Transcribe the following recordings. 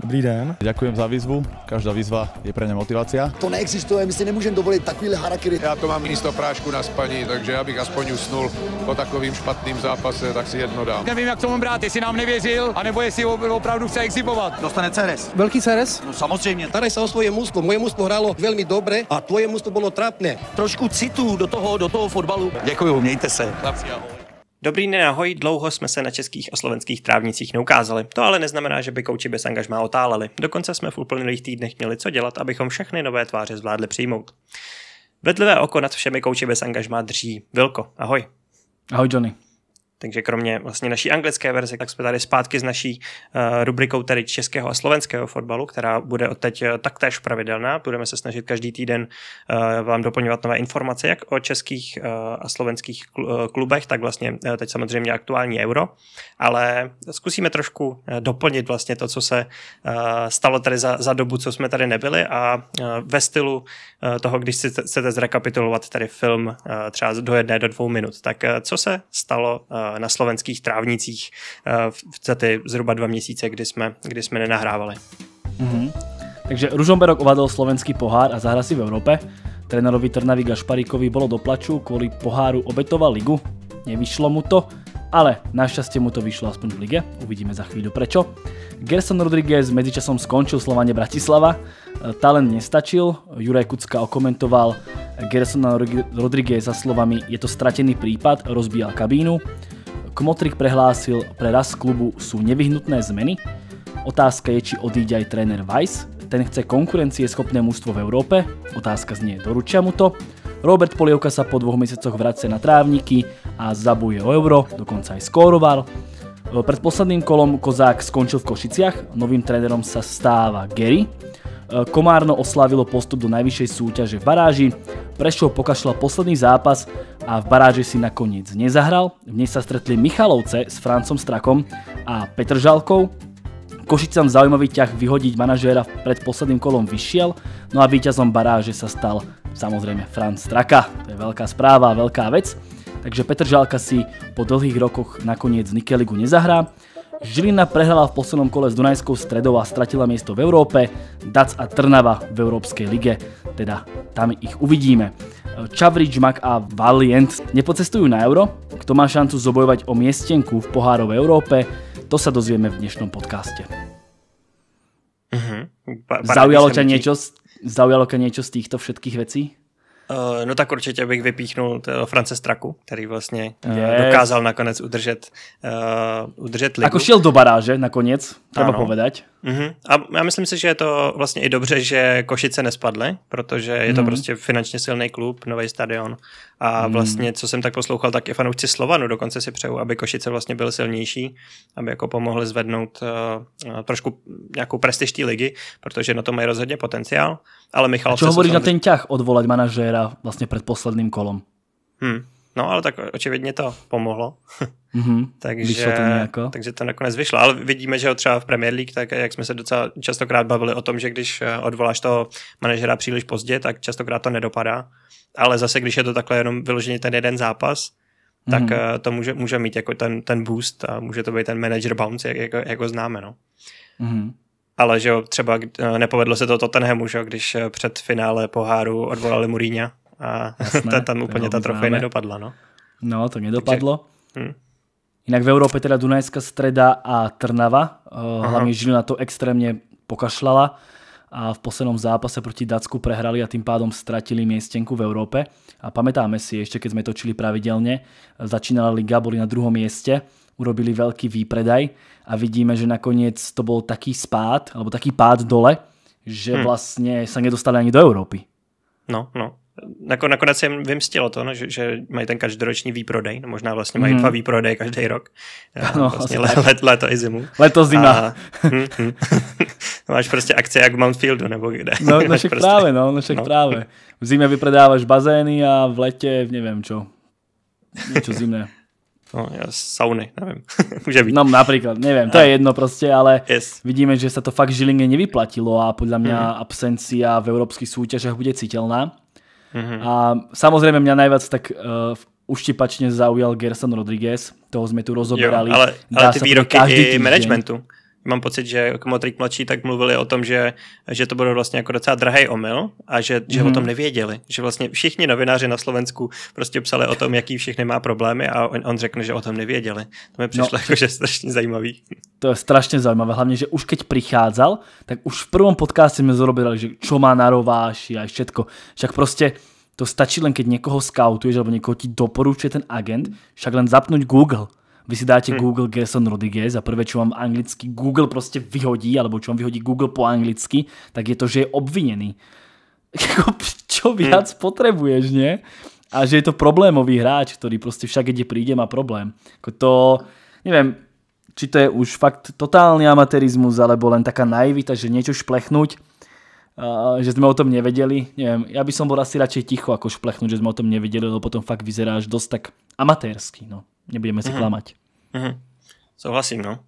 Dobrý den. Děkuji za výzvu. Každá výzva je pro ně motivace. To neexistuje, my si nemůžeme dovolit takovýhle harakiri. Já to mám místo prášku na spaní, takže já bych aspoň usnul po takovým špatným zápase, tak si jedno dám. Nevím, jak to mám brát, jestli nám nevěřil, anebo jestli opravdu chce exibovat. Dostane Ceres. Velký Ceres? No samozřejmě. Tady se o svoje mužstvo. Moje mužstvo hrálo velmi dobře a tvoje mužstvo bylo trapné. Trošku citu do toho, do toho fotbalu. Děkuji, mějte se. Chlapci, ahoj. Dobrý den, ahoj, dlouho jsme se na českých a slovenských trávnicích neukázali. To ale neznamená, že by kouči bez angažmá otáleli. Dokonce jsme v uplynulých týdnech měli co dělat, abychom všechny nové tváře zvládli přijmout. Vedlivé oko nad všemi kouči bez angažmá drží Vilko. Ahoj. Ahoj, Johnny. Takže kromě vlastně naší anglické verze, tak jsme tady zpátky s naší eh, rubrikou tady českého a slovenského fotbalu, která bude od teď eh, taktéž pravidelná. Budeme se snažit každý týden eh, vám doplňovat nové informace, jak o českých a slovenských klubech, tak vlastně teď samozřejmě aktuální euro, ale zkusíme trošku doplnit vlastně to, co se stalo tady za, za dobu, co jsme tady nebyli a ve stylu toho, když chcete zrekapitulovat tady film třeba do jedné, do dvou minut, tak co se stalo na slovenských trávnicích eh, za ty zhruba dva měsíce, kdy jsme, kdy jsme nenahrávali. Mm-hmm. Takže Ružomberok ovadil slovenský pohár a zahra si v Európe. Trénerovi Trnavy Gašparíkovi bolo doplaču, kvůli poháru obetoval ligu. Nevyšlo mu to, ale našťastie mu to vyšlo aspoň v lige, uvidíme za chvíľu prečo. Gerson Rodriguez medzičasom skončil Slovanie Bratislava, eh, talent nestačil, Juraj Kucka okomentoval Gersona Rodriguez za slovami je to stratený prípad, rozbíjal kabínu. Kmotrik prehlásil, pre raz klubu sú nevyhnutné zmeny. Otázka je, či odíde aj tréner Weiss. Ten chce schopné mužstvo v Európe. Otázka znie, doručia mu to. Robert Polievka sa po dvoch mesiacoch vrace na trávniky a zabuje o euro, dokonca aj skóroval. Pred posledným kolom Kozák skončil v Košiciach, novým trénerom sa stáva Gary, Eh, Komárno oslávilo postup do najvyššej súťaže v baráži, Prešov pokašľal posledný zápas a v baráži si nakoniec nezahral. V nej sa stretli Michalovce s Francom Strakom a Petržalkou. Košicam zaujímavý ťah vyhodiť manažéra pred posledným kolom vyšiel, no a víťazom baráže sa stal samozrejme Franc Straka. To je veľká správa, veľká vec. Takže Petr Žalka si po dlhých rokoch nakoniec Nikeligu nezahrá. Žilina prehrala v poslednom kole s Dunajskou stredou a stratila miesto v Európe, Dac a Trnava v Európskej lige, teda tam ich uvidíme. Čavrič, Mak a Valiant nepocestujú na Euro, kto má šancu zobojovať o miestenku v pohárovej Európe, to sa dozvieme v dnešnom podcaste. Mhm. Zaujalo ťa niečo, zaujalo ťa niečo z týchto všetkých vecí? Eh, no tak určitě bych vypíchnul eh, France Straku, který vlastně eh, yes. dokázal nakonec udržet, uh, udržet ligu. Ako šel do baráže nakonec, třeba povedať. Uh-huh. A já myslím si, že je to vlastně i dobře, že Košice nespadly, protože je to mm. prostě finančně silný klub, nový stadion a mhm. vlastně, co jsem tak poslouchal, tak i fanoušci Slovanu dokonce si přeju, aby Košice vlastně byl silnější, aby jako pomohli zvednout uh, trošku nějakou prestiž té ligy, protože na to mají rozhodně potenciál. Ale Michal... A čo hovoríš na ten ťah odvolať manažéra vlastně před posledným kolom? Hmm. No ale tak očividně to pomohlo. Mm-hmm. takže, to takže to nakonec vyšlo. Ale vidíme, že třeba v Premier League, tak jak jsme se docela častokrát bavili o tom, že když eh, odvoláš toho manažera příliš pozdě, tak častokrát to nedopadá. Ale zase, když je to takhle jenom vyloženě ten jeden zápas, tak mm-hmm. to může, může mít jako ten, ten boost a může to být ten manager bounce, jak, jako, jako známe. No. Mm-hmm ale že třeba eh, nepovedlo se to Tottenhamu, že když eh, před finále poháru odvolali Mourinho a Jasné, tam úplně ta trofej nedopadla, no. No, to nedopadlo. Takže, hm. Jinak v Evropě teda Dunajská streda a Trnava, eh, hlavne Žilina to extrémně pokašlala a v poslednom zápase proti Dacku prehrali a tým pádom stratili miestenku v Európe. A pamätáme si ešte, keď sme točili pravidelne, začínala liga, boli na druhom mieste urobili veľký výpredaj a vidíme, že nakoniec to bol taký spád, alebo taký pád dole, že hmm. vlastně se nedostali ani do Evropy. No, no. Nakonec se jim vymstilo to, no, že, že mají ten každoroční výprodej, no, možná vlastně mají hmm. dva výprodeje každý rok. Eh, no, vlastně, vlastně let, let, leto i zimu. Leto, zima. A, hm, hm. máš prostě akce jak v Mountfieldu nebo kde. No, no však prostě... právě, no, no však no. právě. V zimě vypredáváš bazény a v letě, nevím čo. Něco zimné. No, sauny, neviem. Môže byť. No napríklad, neviem, to je jedno proste, ale yes. vidíme, že sa to fakt Žiline nevyplatilo a podľa mňa mm. absencia v európskych súťažach bude citeľná. Mm-hmm. A samozrejme mňa najviac tak uh, eh, uštipačne zaujal Gerson Rodriguez, toho sme tu rozoberali. Jo, ale, ale ty výroky i managementu mám pocit, že Kmotrik mladší tak mluvili o tom, že, že to bylo vlastně jako docela drahý omyl a že, mm. že o mhm. tom nevěděli. Že vlastně všichni novináři na Slovensku prostě psali o tom, jaký všechny má problémy a on, on řekne, že o tom nevěděli. To mi no. přišlo no, jako, že strašně zajímavý. To je strašně zajímavé, hlavně, že už keď přicházel, tak už v prvom podcastu jsme zrobili, že čo má na rováši a všetko. Však prostě to stačí len, keď někoho scoutuješ alebo někoho ti doporučuje ten agent, však len zapnout Google vy si dáte hmm. Google Gerson Rodriguez a prvé, čo vám anglicky Google prostě vyhodí, alebo čo vám vyhodí Google po anglicky, tak je to, že je obviněný. Jako, čo hm. viac hmm. potrebuješ, ne? A že je to problémový hráč, který prostě však, kde príde, má problém. Jako to, nevím, či to je už fakt totálny amatérismus, alebo len taká naivita, že niečo šplechnúť, Uh, že jsme o tom nevedeli. Nevím, já ja by som byl asi radšej ticho, jako šplechnúť, že jsme o tom nevedeli, lebo potom fakt vyzeráš dost tak amatérsky. No nebudeme si mhm. klamat. Mm-hmm. Souhlasím, no.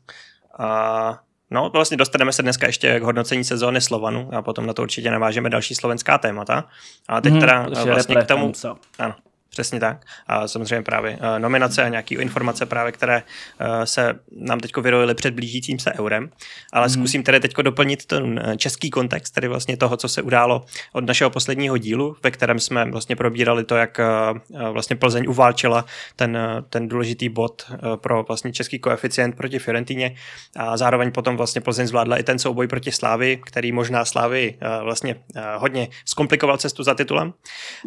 A no, vlastně dostaneme se dneska ještě k hodnocení sezóny Slovanu a potom na to určitě navážeme další slovenská témata. A teď mm-hmm, teda vlastně k tomu... Ano, Přesně tak. A samozřejmě právě eh, nominace a nějaké informace právě, které eh, se nám teď vyrojily před blížícím se eurem. Ale mm-hmm. zkusím tedy teď doplnit ten eh, český kontext, tedy vlastně toho, co se událo od našeho posledního dílu, ve kterém jsme vlastně probírali to, jak vlastně Plzeň uválčila ten, ten důležitý bod pro vlastně český koeficient proti Fiorentině a zároveň potom vlastně Plzeň zvládla i ten souboj proti Slávy, který možná Slávy vlastně hodně zkomplikoval cestu za titulem,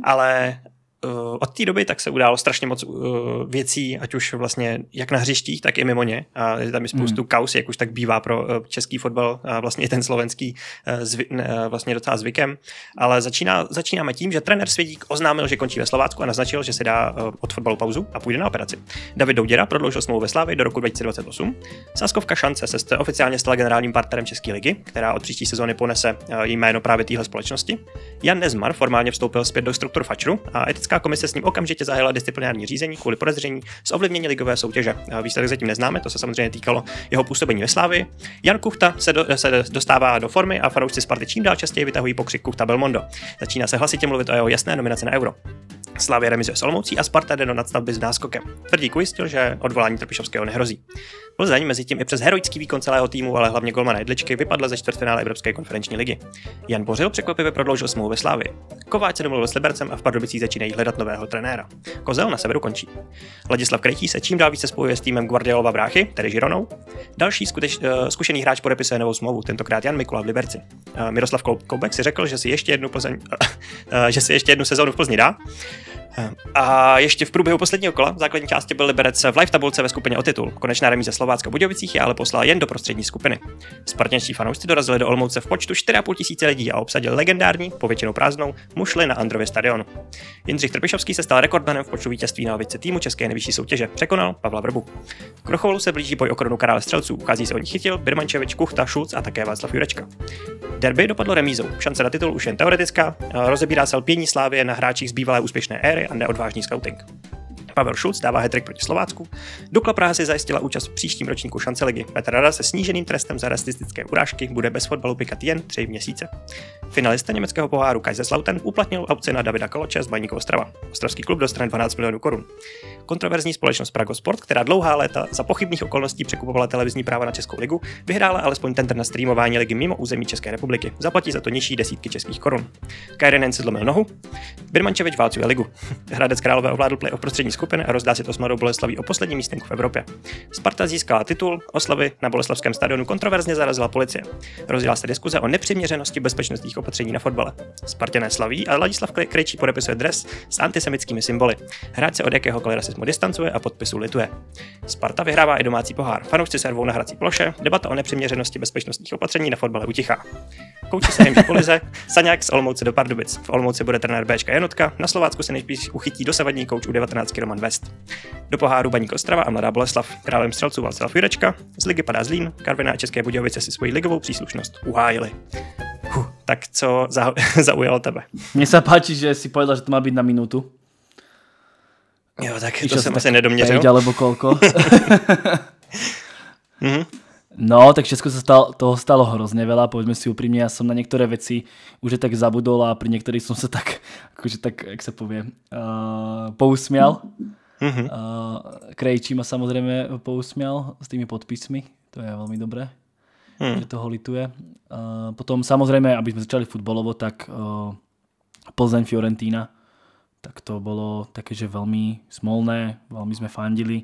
ale Eh, od té doby tak se událo strašně moc eh, věcí, ať už vlastně jak na hřištích, tak i mimo ně. A je tam i spoustu hmm. kaus, jak už tak bývá pro eh, český fotbal a vlastně i ten slovenský zvy, vlastně docela zvykem. Ale začíná, začínáme tím, že trenér Svědík oznámil, že končí ve Slovácku a naznačil, že si dá od fotbalu pauzu a půjde na operaci. David Douděra prodloužil smlouvu ve Slávě do roku 2028. Saskovka Šance se oficiálně stala generálním partnerem České ligy, která od příští sezóny ponese jméno právě téhle společnosti. Jan Nezmar formálně vstoupil zpět do struktur Fačru a etická Evropská komise s ním okamžitě zahájila disciplinární řízení kvůli podezření z ovlivnění ligové soutěže. Výsledek zatím neznáme, to se samozřejmě týkalo jeho působení ve Slávi. Jan Kuchta se, do, se dostává do formy a fanoušci Sparty čím dál častěji vytahují pokřik Kuchta Belmondo. Začíná se hlasitě mluvit o jeho jasné nominaci na euro. Slavě remizuje s Olomoucí a Sparta jde do nadstavby s náskokem. Tvrdík ujistil, že odvolání Trpišovského nehrozí. Plzeň mezi tím i přes heroický výkon celého týmu, ale hlavně golmana Jedličky, vypadla ze čtvrtfinále Evropské konferenční ligy. Jan Bořil překvapivě prodloužil smlouvu ve Slávii. Kováč se domluvil s Libercem a v Pardubicích začínají hledat nového trenéra. Kozel na severu končí. Ladislav Krejtí se čím dál více spojuje s týmem Guardiolova bráchy, tedy Žironou. Další skuteč, uh, zkušený hráč podepisuje novou smlouvu, tentokrát Jan Mikula v Liberci. Uh, Miroslav Koubek si řekl, že si ještě jednu, Plzeň, uh, že si ještě jednu sezónu v Plzni dá. Hm. A ještě v průběhu posledního kola v základní části byl Liberec v live tabulce ve skupině o titul. Konečná remíza Slovácka Budějovicích je ale poslala jen do prostřední skupiny. Spartanští fanoušci dorazili do Olmouce v počtu 4,5 tisíce lidí a obsadil legendární, povětšinou prázdnou, mušli na Andrově stadionu. Jindřich Trpišovský se stal rekordmanem v počtu vítězství na lavici týmu České nejvyšší soutěže, překonal Pavla Vrbu. K se blíží boj o korunu krále střelců, uchází se o ní Chytil, Birmančevič, Kuchta, Šulc a také Václav Jurečka. Derby dopadlo remízou, šance na titul už jen teoretická, rozebírá se lpění slávy na hráčích z bývalé úspěšné éry kariéry a neodvážný scouting. Pavel Šulc dává hetrik proti Slovácku. Dukla Praha si zajistila účast v příštím ročníku šance ligy. Petr Rada se sníženým trestem za rasistické urážky bude bez fotbalu pikat jen tři měsíce. Finalista německého poháru Kaiserslautern uplatnil aukci na Davida Koloče z Baníku Ostrava. Ostravský klub dostane 12 milionů korun. Kontroverzní společnost Prago Sport, která dlouhá léta za pochybných okolností překupovala televizní práva na Českou ligu, vyhrála alespoň tender na streamování ligy mimo území České republiky. Zaplatí za to nižší desítky českých korun. Kajrenen si zlomil nohu. Birmančevič válcuje ligu. Hradec Králové ovládl o prostřední skupiny a rozdá si to s Mladou Boleslaví o poslední místenku v Evropě. Sparta získala titul, oslavy na Boleslavském stadionu kontroverzně zarazila policie. Rozdělá se diskuze o nepřiměřenosti bezpečnostních opatření na fotbale. Spartě slaví a Ladislav Krejčí podepisuje dres s antisemickými symboly. Hráč se od jakéhokoliv rasismu distancuje a podpisu lituje. Sparta vyhrává i domácí pohár. Fanoušci servou na hrací ploše, debata o nepřiměřenosti bezpečnostních opatření na fotbale utichá. Kouči se jim polize, Saňák z Olmouce do Pardubic. V Olmouci bude trenér Bčka Janotka, na Slovácku se nejspíš uchytí dosavadní kouč u 19 km Roman West. Do poháru Baník Ostrava a Mladá Boleslav. Králem střelců Václav Jurečka, z ligy padá Zlín, Karviná a České Budějovice si svoji ligovou příslušnost uhájili. Huh, tak co za zaujalo tebe? Mně se páči, že si povedla, že to má být na minutu. Jo, tak Když to jsem asi nedoměřil. Pejď, alebo kolko. mm-hmm. No, tak Česku se stalo, toho stalo hrozně veľa, povedzme si upřímně, já jsem na některé věci už tak zabudol a pri některých jsem se tak, akože tak, jak se povie, uh, pousmial. Uh, mhm. eh, Krejčí ma samozřejmě pousmial s tými podpismi, to je velmi dobré, hmm. že toho lituje. Uh, potom samozřejmě, aby jsme začali futbolovo, tak uh, Plzeň Fiorentina, tak to bylo také, že velmi smolné, velmi jsme fandili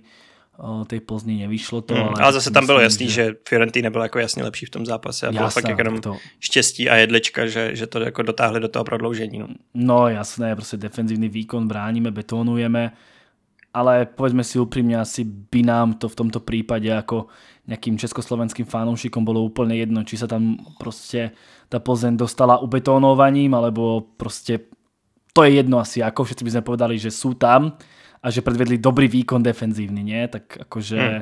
ty tej Plzni nevyšlo to. Hmm, ale, ale zase tam myslím, bylo jasný, že, že Fiorentina byla jako jasně lepší v tom zápase a bylo fakt jako jenom to... štěstí a jedlička, že, že to jako dotáhli do toho prodloužení. No. no jasné, prostě defenzivní výkon bráníme, betonujeme, ale povedzme si upřímně asi by nám to v tomto případě jako nějakým československým fanoušikom bylo úplně jedno, či se tam prostě ta Plzeň dostala ubetonovaním, alebo prostě to je jedno asi jako všetci by sme povedali, že jsou tam, a že predvedli dobrý výkon defenzívny, nie? Tak akože hmm.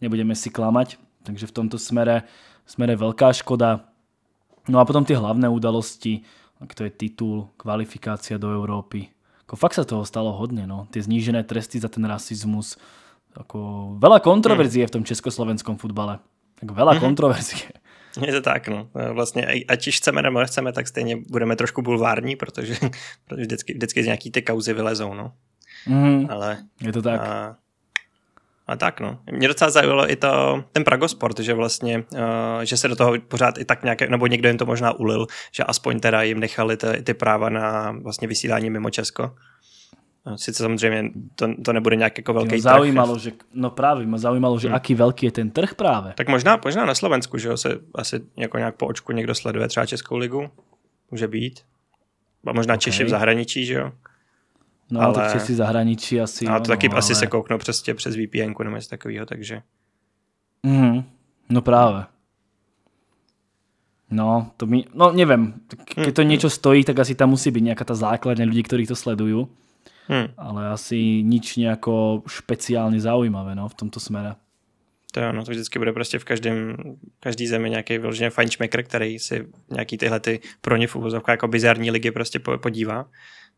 nebudeme si klamať. Takže v tomto smere, smere veľká škoda. No a potom tie hlavné udalosti, to je titul, kvalifikácia do Európy. Ako fakt sa toho stalo hodne, no. Tie znížené tresty za ten rasizmus. Ako veľa hmm. kontroverzie hmm. v tom československom futbale. Tak veľa hmm. kontroverzie. Je to tak, no. Vlastně, ať už chceme nebo nechceme, tak stejně budeme trošku bulvární, protože vždycky, vždycky z nějaký ty kauzy vylezou, no. Mm, ale, je to tak. A, a tak no. Mě docela zajímalo i to, ten Pragosport, že vlastně, uh, že se do toho pořád i tak nějaké, nebo někdo jim to možná ulil, že aspoň teda jim nechali ty, ty práva na vlastně vysílání mimo Česko. No, sice samozřejmě to, to nebude nějak jako velký zaujímalo, trh. Že, no právě, mě zaujímalo, že hmm. aký velký je ten trh právě. Tak možná, možná na Slovensku, že jo, se asi jako nějak po očku někdo sleduje třeba Českou ligu, může být. A možná okay. Češi v zahraničí, že jo. No, ale... tak přes zahraničí asi. A to taky no, asi ale... se kouknou prostě přes VPN nebo něco takového, takže. Mm, no právě. No, to mi, no nevím, hm, když to hm. něco stojí, tak asi tam musí být nějaká ta základna lidí, kteří to sledují. Hmm. Ale asi nič nějako speciálně zaujímavé no, v tomto smere. To jo, no to vždycky bude prostě v každém, každý zemi nějaký vyloženě fančmaker, který si nějaký tyhle ty pro ně v jako bizarní ligy prostě podívá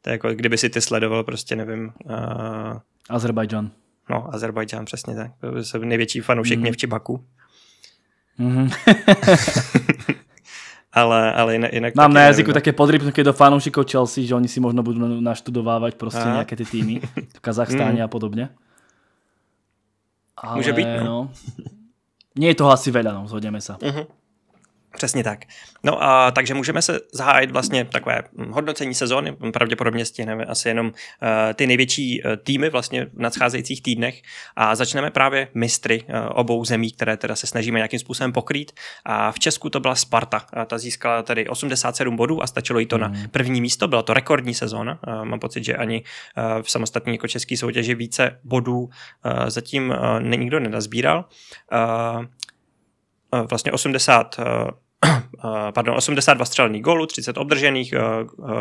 to je jako kdyby si ty sledoval prostě, nevím... Uh, Azerbajdžan. No, Azerbajdžan, přesně tak. Jsem největší fanoušek mm. Měvčibaku. Mm. ale, ale jinak... jinak Mám na jazyku nevím. No. také podrybky do fanoušiků Chelsea, že oni si možno budou naštudovávat prostě a. nějaké ty týmy v Kazachstáně mm. a podobně. Ale, Může být, no. no. Nie je toho asi veľa, no, zhodneme sa. Uh-huh. Mhm. Přesně tak. No a takže můžeme se zahájit vlastně takové hm, hodnocení sezóny, pravděpodobně stihneme asi jenom uh, ty největší eh, týmy vlastně v nadcházejících týdnech a začneme právě mistry uh, obou zemí, které teda se snažíme nějakým způsobem pokrýt a v Česku to byla Sparta, a ta získala tady 87 bodů a stačilo jí to mm. na hmm. první místo, byla to rekordní sezóna, uh, mám pocit, že ani uh, v samostatní jako český soutěži více bodů uh, zatím uh, nikdo nenazbíral. Uh, Eh, vlastně 80 eh, eh, pardon, 82 střelených gólů, 30 obdržených,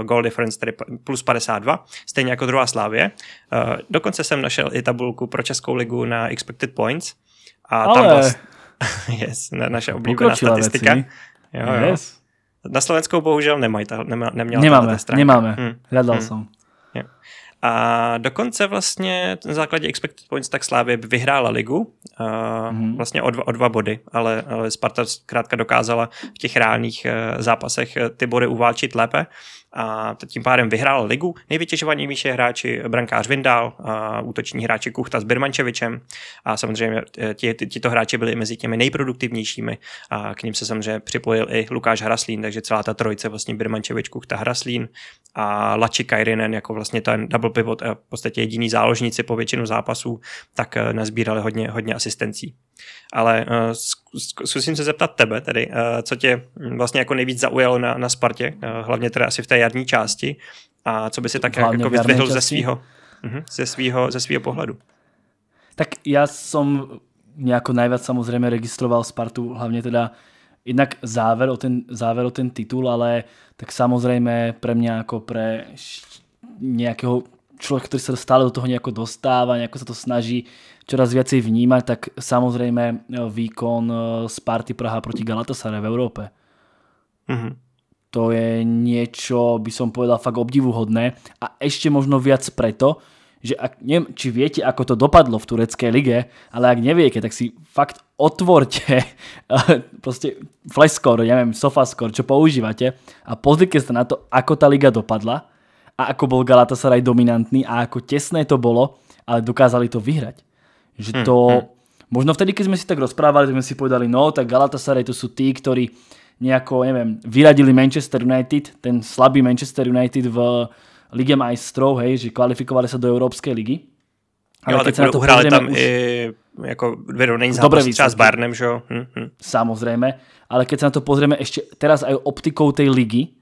goal difference tedy plus 52, stejně jako druhá Slávě. Dokonce jsem našel i tabulku pro Českou ligu na expected points a Ale... tam vlast... yes, na, naše oblíbená statistika. Jo, jo. Yes. Na Slovensku bohužel nemají ta, nema, neměla nemáme, ta Nemáme, hmm. hledal hmm. jsem. Yeah. A dokonce vlastně na základě expected points tak Slávě vyhrála ligu a mhm. vlastně o dva, o dva body, ale, ale Sparta zkrátka dokázala v těch reálných eh, zápasech eh, ty body uváčit lépe a tím pádem vyhrál ligu. Nejvytěžovanější hráči brankář Vindal, a útoční hráči Kuchta s Birmančevičem a samozřejmě e, tito hráči byli mezi těmi nejproduktivnějšími a k ním se samozřejmě připojil i Lukáš Hraslín, takže celá ta trojice vlastně Birmančevič, Kuchta, Hraslín a Lači Kajrinen jako vlastně ten double pivot, v podstatě jediný záložníci po většinu zápasů, tak e, nazbírali hodně, hodně asistencí. Ale uh, zkusím se zeptat tebe tedy, uh, co tě hm, vlastně jako nejvíc zaujalo na, na Spartě, uh, hlavně teda asi v té jarní části a co by si tak jako vyzdvihl ze svého uh-huh, mhm, ze svýho, ze svýho pohledu. Tak já jsem nejako najviac samozřejmě registroval Spartu, hlavně teda jednak záver o ten, záver o ten titul, ale tak samozřejmě pre mě jako pre nějakého človek, ktorý sa stále do toho nejako dostáva, nejako sa to snaží čoraz viacej vnímať, tak samozrejme eh, výkon z eh, Sparty Praha proti Galatasaray v Európe. Mm-hmm. To je niečo, by som povedal, fakt obdivuhodné a ešte možno viac preto, že ak, neviem, či viete, ako to dopadlo v tureckej lige, ale ak neviete, tak si fakt otvorte eh, proste Flashscore, neviem, Sofascore, čo používate a pozrite sa na to, ako tá liga dopadla a ako bol Galatasaray dominantný a ako tesné to bolo, ale dokázali to vyhrať. Že hm, to... Hmm, hmm. Možno vtedy, keď sme si tak rozprávali, sme si povedali, no, tak Galatasaray to sú tí, ktorí nejako, neviem, vyradili Manchester United, ten slabý Manchester United v Lige majstrov, hej, že kvalifikovali sa do Európskej ligy. Ale jo, keď sa na to pozrieme, tam už... E, jako vyrovnaný zápas třeba s Barnem, že Hm, hm. Samozrejme, ale keď sa na to pozrieme ešte teraz aj optikou tej ligy,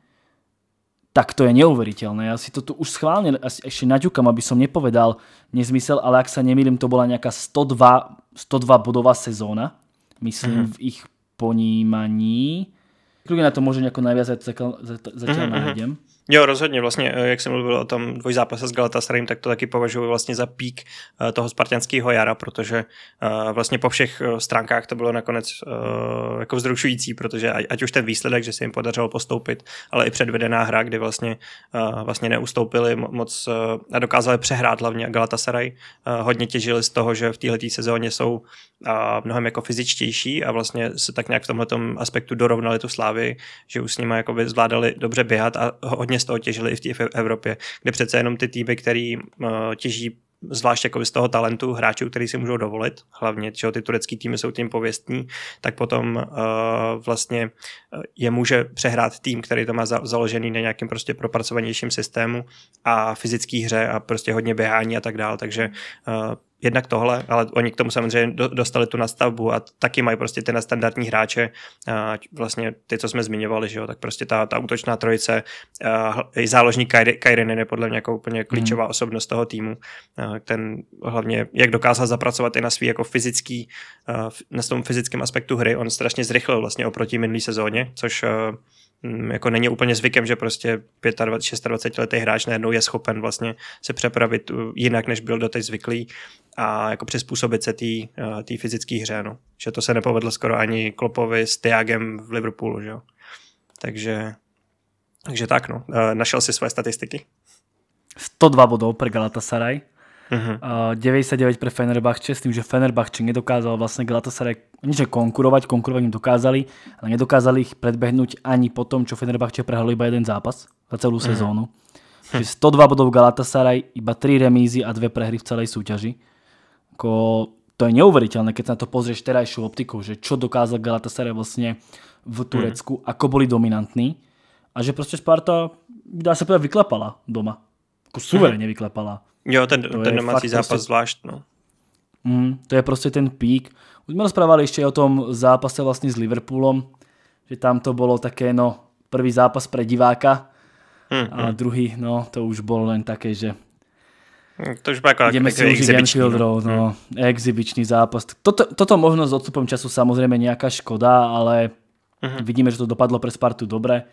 tak to je neuveriteľné. Ja si to tu už schválne ešte naďukam, aby som nepovedal nezmysel, ale ak sa nemýlim, to bola nejaká 102, 102 bodová sezóna, myslím, mm -hmm. v ich ponímaní. Kruge na to môže nejako najviac zatiaľ, zatiaľ mm -hmm. nájdem. Jo, rozhodně vlastně, eh, jak jsem mluvil o tom dvojzápase s Galatasarayem, tak to taky považuji vlastně za pík eh, toho spartianského jara, protože eh, vlastně po všech stránkách to bylo nakonec jako vzrušující, protože ať už ten výsledek, že se jim podařilo postoupit, ale i předvedená hra, kdy vlastně, vlastně neustoupili moc a dokázali přehrát hlavně Galatasaray, hodně těžili z toho, že v této sezóně jsou mnohem jako fyzičtější a vlastně se tak nějak v tomhle aspektu dorovnali tu slávy, že už s nimi jako zvládali dobře běhat a hodně hodně z toho těžili i v v Evropě, kde přece jenom ty týmy, uh, těží zvlášť jako z toho talentu hráčů, který si můžou dovolit, hlavně, čeho ty turecký týmy jsou tím pověstní, tak potom uh, vlastně eh, je může přehrát tým, který to má za, založený na nějakém prostě propracovanějším systému a fyzické hře a prostě hodně běhání a tak dále, takže uh, jednak tohle, ale oni k tomu samozřejmě dostali tu nastavbu a taky mají prostě ty nestandardní hráče, vlastně ty, co jsme zmiňovali, že jo, tak prostě ta, ta útočná trojice, i záložní Kairinen je podle mě jako úplně mhm. klíčová mm. osobnost toho týmu, ten hlavně, jak dokázal zapracovat i na svý jako fyzický, na tom fyzickém aspektu hry, on strašně zrychlil vlastně oproti minulý sezóně, což Mm, jako není úplně zvykem, že prostě 25, 26 letý hráč najednou je schopen vlastně se přepravit uh, jinak, než byl doteď zvyklý a jako přizpůsobit se té uh, fyzické hře, no. Že to se nepovedlo skoro ani Klopovi s Tiagem v Liverpoolu, že jo. Takže, takže tak, no. Uh, našel si své statistiky? 102 bodů pro Galatasaray 99 pre Fenerbahče s tým, že Fenerbahče nedokázal vlastne Galatasaray niečo konkurovať, konkurovať im dokázali, ale nedokázali ich predbehnúť ani po tom, čo Fenerbahče prehralo iba jeden zápas za celú mhm. sezónu. Čiže 102 bodov Galatasaray, iba 3 remízy a 2 prehry v celej súťaži. Jako, to je neuveriteľné, keď sa na to pozrieš terajšiu optikou, že čo dokázal Galatasaray vlastne v Turecku, mhm. ako boli dominantní a že prostě Sparta, dá se povedať, vyklapala doma jako suverénně hmm. vyklepala. Jo, ten, to ten domácí zápas prostě, zvlášť, no. Mm, to je prostě ten pík. Už jsme rozprávali ještě o tom zápase vlastně s Liverpoolom, že tam to bylo také, no, prvý zápas pre diváka hmm, a hm. druhý, no, to už bylo len také, že hm, to už jako Jdeme si užít Anfield no. Road, no. Hmm. Exibičný zápas. Toto, toto možno s odstupem času samozřejmě nějaká škoda, ale hmm. vidíme, že to dopadlo pre Spartu dobře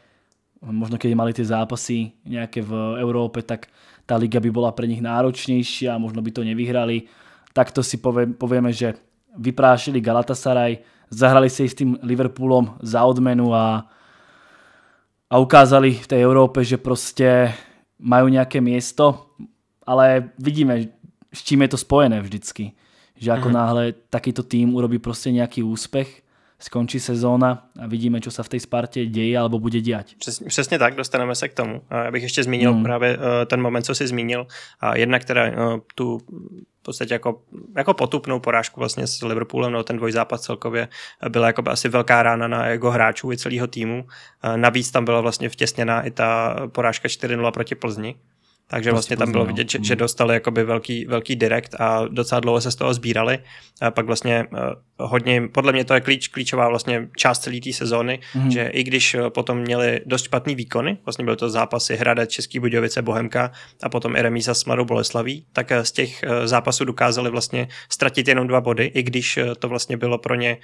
možno keď mali tie zápasy nejaké v Európe, tak tá liga by bola pre nich náročnejšia, možno by to nevyhrali. Takto si povie, povieme, že vyprášili Galatasaray, zahrali si s tým Liverpoolom za odmenu a, a ukázali v tej Európe, že prostě majú nejaké miesto, ale vidíme, s čím je to spojené vždycky. Že ako mm. náhle takýto tým urobí prostě nějaký úspěch, skončí sezóna a vidíme, co se v té Spartě děje alebo bude dělat. Přesně tak, dostaneme se k tomu. Já bych ještě zmínil hmm. právě eh, ten moment, co jsi zmínil. A která eh, tu v podstatě jako, jako potupnou porážku vlastně s Liverpoolem, no ten dvojzápas celkově eh, byla jako asi velká rána na jeho hráčů i celého týmu. Navíc tam byla vlastně vtěsněná i ta porážka 4-0 proti Plzni, takže vlastně tam bylo vidět, že, no. že dostali jakoby velký, velký direkt a docela dlouho se z toho sbírali. A pak vlastně eh, hodně, podle mě to je klíč, klíčová vlastně část celé té sezóny, mm. že i když eh, potom měli dost špatný výkony, vlastně byly to zápasy Hradec, Český Budějovice, Bohemka a potom i remíza s Marou Boleslaví, tak eh, z těch zápasů dokázali vlastně ztratit jenom dva body, i když to vlastně bylo pro ně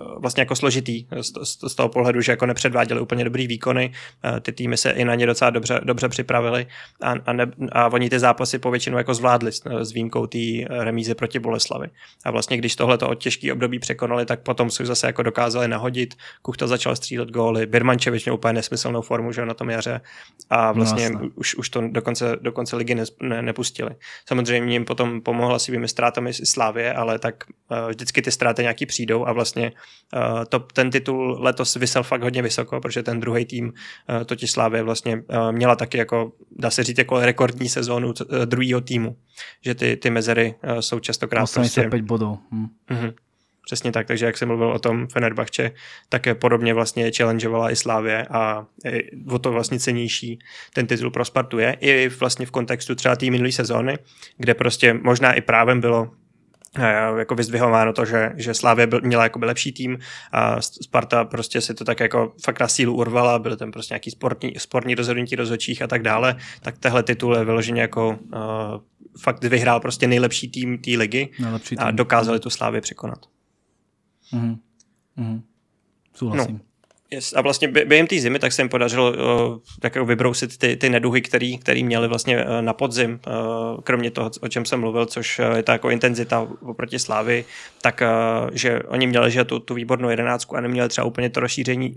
Eh, vlastně jako složitý eh, z, z, z toho pohledu, že jako nepředváděli úplně dobrý výkony, eh, ty týmy se i na ně docela dobře, dobře připravili a, a, ne, a oni ty zápasy povětšinou jako zvládli s výjimkou té remízy proti Boleslavi. A vlastně když tohle to těžký období překonali, tak potom se zase jako dokázali nahodit, Kuchta začal střílet góly, Birmančevič měl úplně nesmyslnou formu, že na tom jaře a no vlastně no, už, už to do konce, do konce ligy ne, ne, nepustili. Samozřejmě jim potom pomohla svými ztrátami Slávě, ale tak vždycky ty ztráty nějaký přijdou a vlastně Eh, to, ten titul letos vysel fakt hodně vysoko, protože ten druhý tým, eh, totiž Slávě vlastně eh, měla taky jako, dá se říct, jako rekordní sezónu druhého týmu, že ty, ty mezery jsou častokrát 85 prostě... bodů. Hm. Mhm. Přesně tak, takže jak jsem mluvil o tom Fenerbahče, také podobně vlastně challengeovala i Slávě a o to vlastně cenější ten titul pro Spartu je. I vlastně v kontextu třeba té minulé sezóny, kde prostě možná i právem bylo jako vyzdvihováno to, že, že Slávě byl, měla jakoby lepší tým a Sparta prostě si to tak jako fakt na sílu urvala, byl tam prostě nějaký sportní, sportní rozhodnutí rozhodčích a tak dále, tak tehle titul je vyloženě jako uh, fakt vyhrál prostě nejlepší tým té ligy nejlepší tým. a dokázali tu Slávě překonat. Mhm. Mhm. Souhlasím. No. Yes, a vlastně během té zimy tak se jim podařilo uh, tak jako vybrousit ty, ty neduhy, který, který měli vlastně uh, na podzim, uh, kromě toho, o čem jsem mluvil, což je ta jako intenzita oproti Slávy, tak že oni měli že tu, tu výbornou jedenáctku a neměli třeba úplně to rozšíření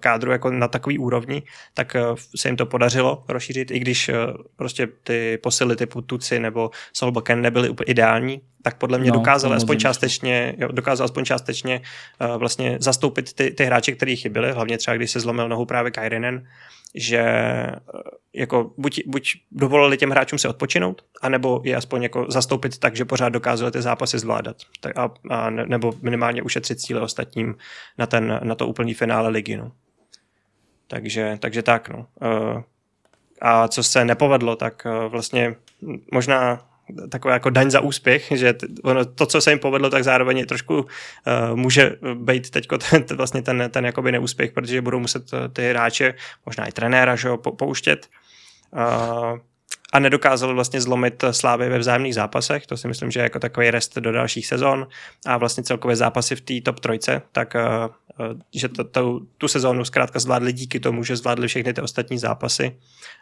kádru jako na takový úrovni, tak se jim to podařilo rozšířit, i když prostě ty posily typu Tuci nebo Solbaken nebyly úplně ideální, tak podle mě no, dokázal aspoň částečně, jo, dokázal aspoň částečně uh, vlastně zastoupit ty, ty hráče, který chyběli, hlavně třeba když se zlomil nohu právě Kairinen, že uh, jako buď, buď dovolili těm hráčům se odpočinout, anebo je aspoň jako zastoupit tak, že pořád dokázali ty zápasy zvládat tak a, a ne, nebo minimálně ušetřit cíle ostatním na, ten, na to úplný finále ligy. No. Takže, takže tak. No. Uh, a co se nepovedlo, tak uh, vlastně možná taková jako daň za úspěch, že ono, to, co se jim povedlo, tak zároveň je trošku uh, může být teď ten, vlastně ten, ten jakoby neúspěch, protože budou muset eh, ty hráče, možná i trenéra, že ho, pouštět. Uh, a nedokázal vlastně zlomit eh, slávy ve vzájemných zápasech, to si myslím, že je jako takový rest do dalších sezon a vlastně celkové zápasy v té top trojce, tak eh, eh, že to, to, tu sezónu zkrátka zvládli díky tomu, že zvládli všechny ty ostatní zápasy,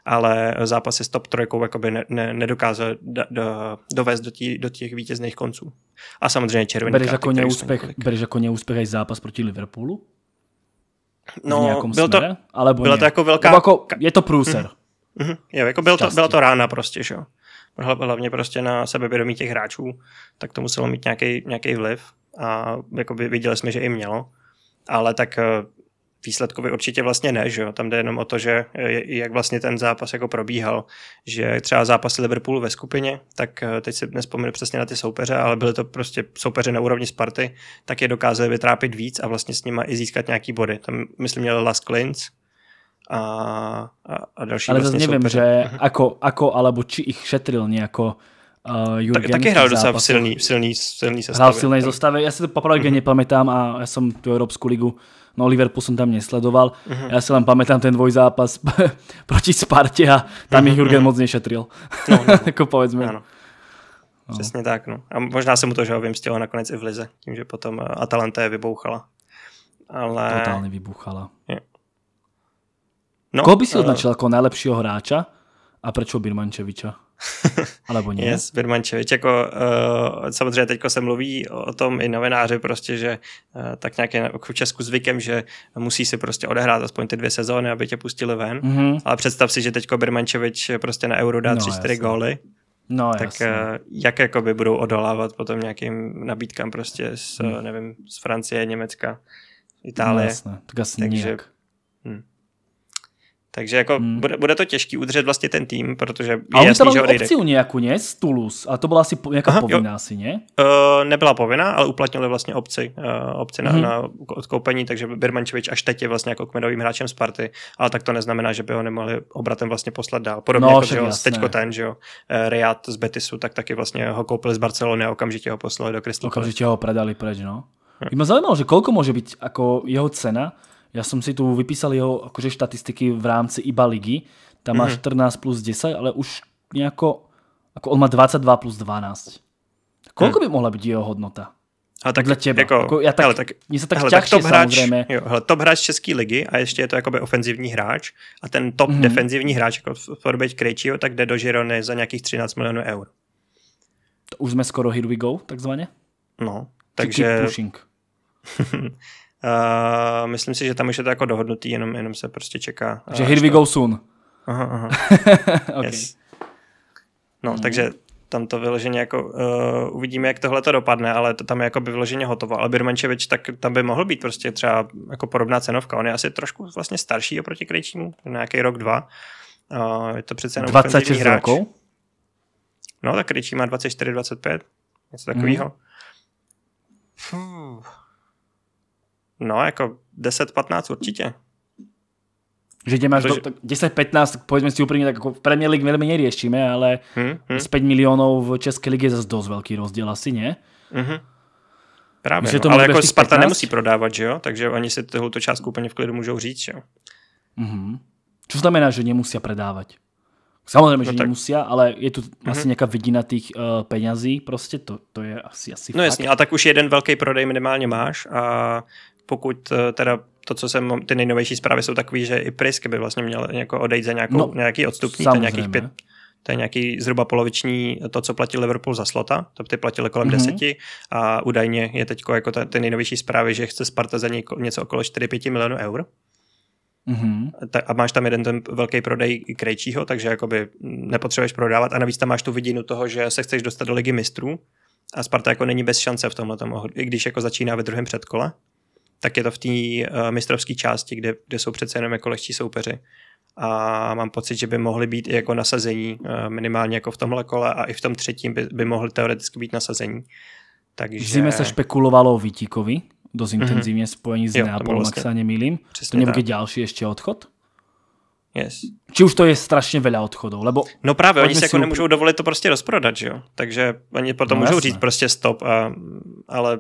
ale zápasy s top trojkou jakoby ne, ne, nedokázal do, do, dovést do, tí, do těch vítězných konců. A samozřejmě červený bereš jako neúspěch, bereš jako neúspěch zápas proti Liverpoolu? No, byl to, alebo byla to jako velká... jako, je to průser. Hmm. Mm-hmm. Jo, jako byl to, byla to rána prostě, že jo. Hlavně prostě na sebevědomí těch hráčů, tak to muselo mít nějaký vliv a jako by viděli jsme, že i mělo, ale tak eh, výsledkově určitě vlastně ne, že jo? tam jde jenom o to, že eh, jak vlastně ten zápas jako probíhal, že třeba zápasy Liverpoolu ve skupině, tak eh, teď si nespomenu přesně na ty soupeře, ale byly to prostě soupeře na úrovni Sparty, tak je dokázali vytrápit víc a vlastně s nima i získat nějaký body. Tam myslím měl Las Klins, a, a další Ale vlastně nevím, že jako ako, ako alebo či ich šetril nejako uh, Jurgen. Tak, taky hrál docela v silný, v silný, v silný sestavě. Hrál v silné zostavě, já si to popravdu mm-hmm. nepamätám a já jsem tu Evropskou ligu, no Liverpool jsem tam nesledoval, mm-hmm. já si len pamätám ten zápas proti Spartě a tam mm-hmm. jich mhm, Jurgen mhm. moc nešetril. No, no, no. jako povedzme. Ano. No. Přesně tak. No. A možná se mu to že ho vymstilo nakonec i v Lize, tím, že potom eh, Atalanta je vybouchala. Ale... Totálně vybuchala. Je. No, Koho by si eh, označil uh, jako nejlepšího hráča a proč Birmančeviča? Alebo nie? Yes, Birmančevič, jako uh, samozřejmě teďko se mluví o tom i novináři prostě, že uh, tak nějak je jako v Česku zvykem, že musí si prostě odehrát aspoň ty dvě sezóny, aby tě pustili ven, mm-hmm. ale představ si, že teďko Birmančevič prostě na Euro dá no, 3-4 góly, No, tak jasný. jak jakoby budou odolávat potom nějakým nabídkám prostě z, mm. nevím, z Francie, Německa, Itálie. No, jasné. Tak asi Takže, Hm. Takže jako hmm. bude, bude, to těžký udržet vlastně ten tým, protože je A jasný, že odejde. u nějakou, ne? Z Toulouse. A to byla asi nějaká Aha, povinná jo. asi, ne? Uh, nebyla povinná, ale uplatnili vlastně obci, uh, eh, obci hmm. na, mhm. na, odkoupení, takže Birmančevič až teď je vlastně jako kmenovým hráčem Sparty, ale tak to neznamená, že by ho nemohli obratem vlastně poslat dál. Podobně no, jako že teďko ten, že jo, eh, Riad z Betisu, tak taky vlastně ho koupili z Barcelony a okamžitě ho poslali do Crystal Okamžitě ho predali preč, no. Hmm. Mě zajímalo, že kolko může být jako jeho cena, Ja som si tu vypísal jeho akože štatistiky v rámci IBA ligy. Tam má mm-hmm. 14 plus 10, ale už nejako... Ako on má 22 plus 12. Koľko mm. by mohla byť jeho hodnota? Ale tak, Dle Jako, jako, já tak, hele, tak, mě se tak hele, tak top hráč, Jo, hele, top hráč České ligy a ještě je to jakoby ofenzivní hráč a ten top mm-hmm. defenzivní hráč jako v podobě Krejčího, tak jde do Žirony za nějakých 13 milionů eur. To už jsme skoro here we go, takzvaně? No, takže... Pushing. Uh, myslím si, že tam už je to jako dohodnutý, jenom, jenom se prostě čeká. Eh, že here we go soon. Aha, aha. okay. yes. No, hmm. takže tam to vyloženě jako uh, uvidíme, jak tohle to dopadne, ale to tam je jako by vyloženě hotovo. Ale Birmančevič, tak tam by mohl být prostě třeba jako podobná cenovka. On je asi trošku vlastně starší oproti Krejčímu, nějaký rok, dva. Uh, je to přece jenom 26 hráč. Roku? No, tak Krejčí má 24-25, něco mhm. takového. Hmm. No, jako 10-15 určitě. Že kde máš Protože... 10-15, povedzme si úplně tak jako v Premier League veľmi neriešime, ale hmm, hmm. z 5 milionů v České ligy je zase dost velký rozdíl asi, ne? Mm-hmm. Právě, Myslím, no. to ale jako Sparta 15? nemusí prodávat, že jo? Takže oni si tohoto částku úplně v klidu můžou říct, že jo? Mm-hmm. Čo znamená, že nemusí prodávat? Samozřejmě, no že tak... nemusí, ale je tu mm-hmm. asi nějaká vidina těch uh, penězí, prostě to, to je asi asi No fakt. jasně, a tak už jeden velký prodej minimálně máš a pokud eh, teda to, co jsem, ty nejnovější zprávy jsou takové, že i Prisk by vlastně měl jako odejít za nějakou, no, nějaký odstupní, to nějakých pět, to je nějaký zhruba poloviční eh, to, co platil Liverpool za slota, to ty platili kolem mm-hmm. deseti a údajně je teď jako ta, ty nejnovější zprávy, že chce Sparta za něj něco okolo 4-5 milionů eur. Mm-hmm. Ta, a máš tam jeden ten velký prodej Krejčího, takže jakoby nepotřebuješ prodávat a navíc tam máš tu vidinu toho, že se chceš dostat do ligy mistrů a Sparta jako není bez šance v tomhle, i když jako začíná ve druhém předkole, tak je to v té uh, mistrovské části, kde, kde jsou přece jenom jako lehčí soupeři. A mám pocit, že by mohly být i jako nasazení, uh, minimálně jako v tomhle kole a i v tom třetím by, by mohly teoreticky být nasazení. Takže... Zíme se špekulovalo o Vítíkovi, dost mhm. intenzivně mm-hmm. spojení s Neapolom, ak vlastně se ani milím. to nebude tak. ještě odchod? Yes. Či už to je strašně veľa odchodů? lebo... No právě, oni si jako nemůžou dovolit to prostě rozprodat, že jo? Takže oni potom no, můžou jasné. říct prostě stop, a, ale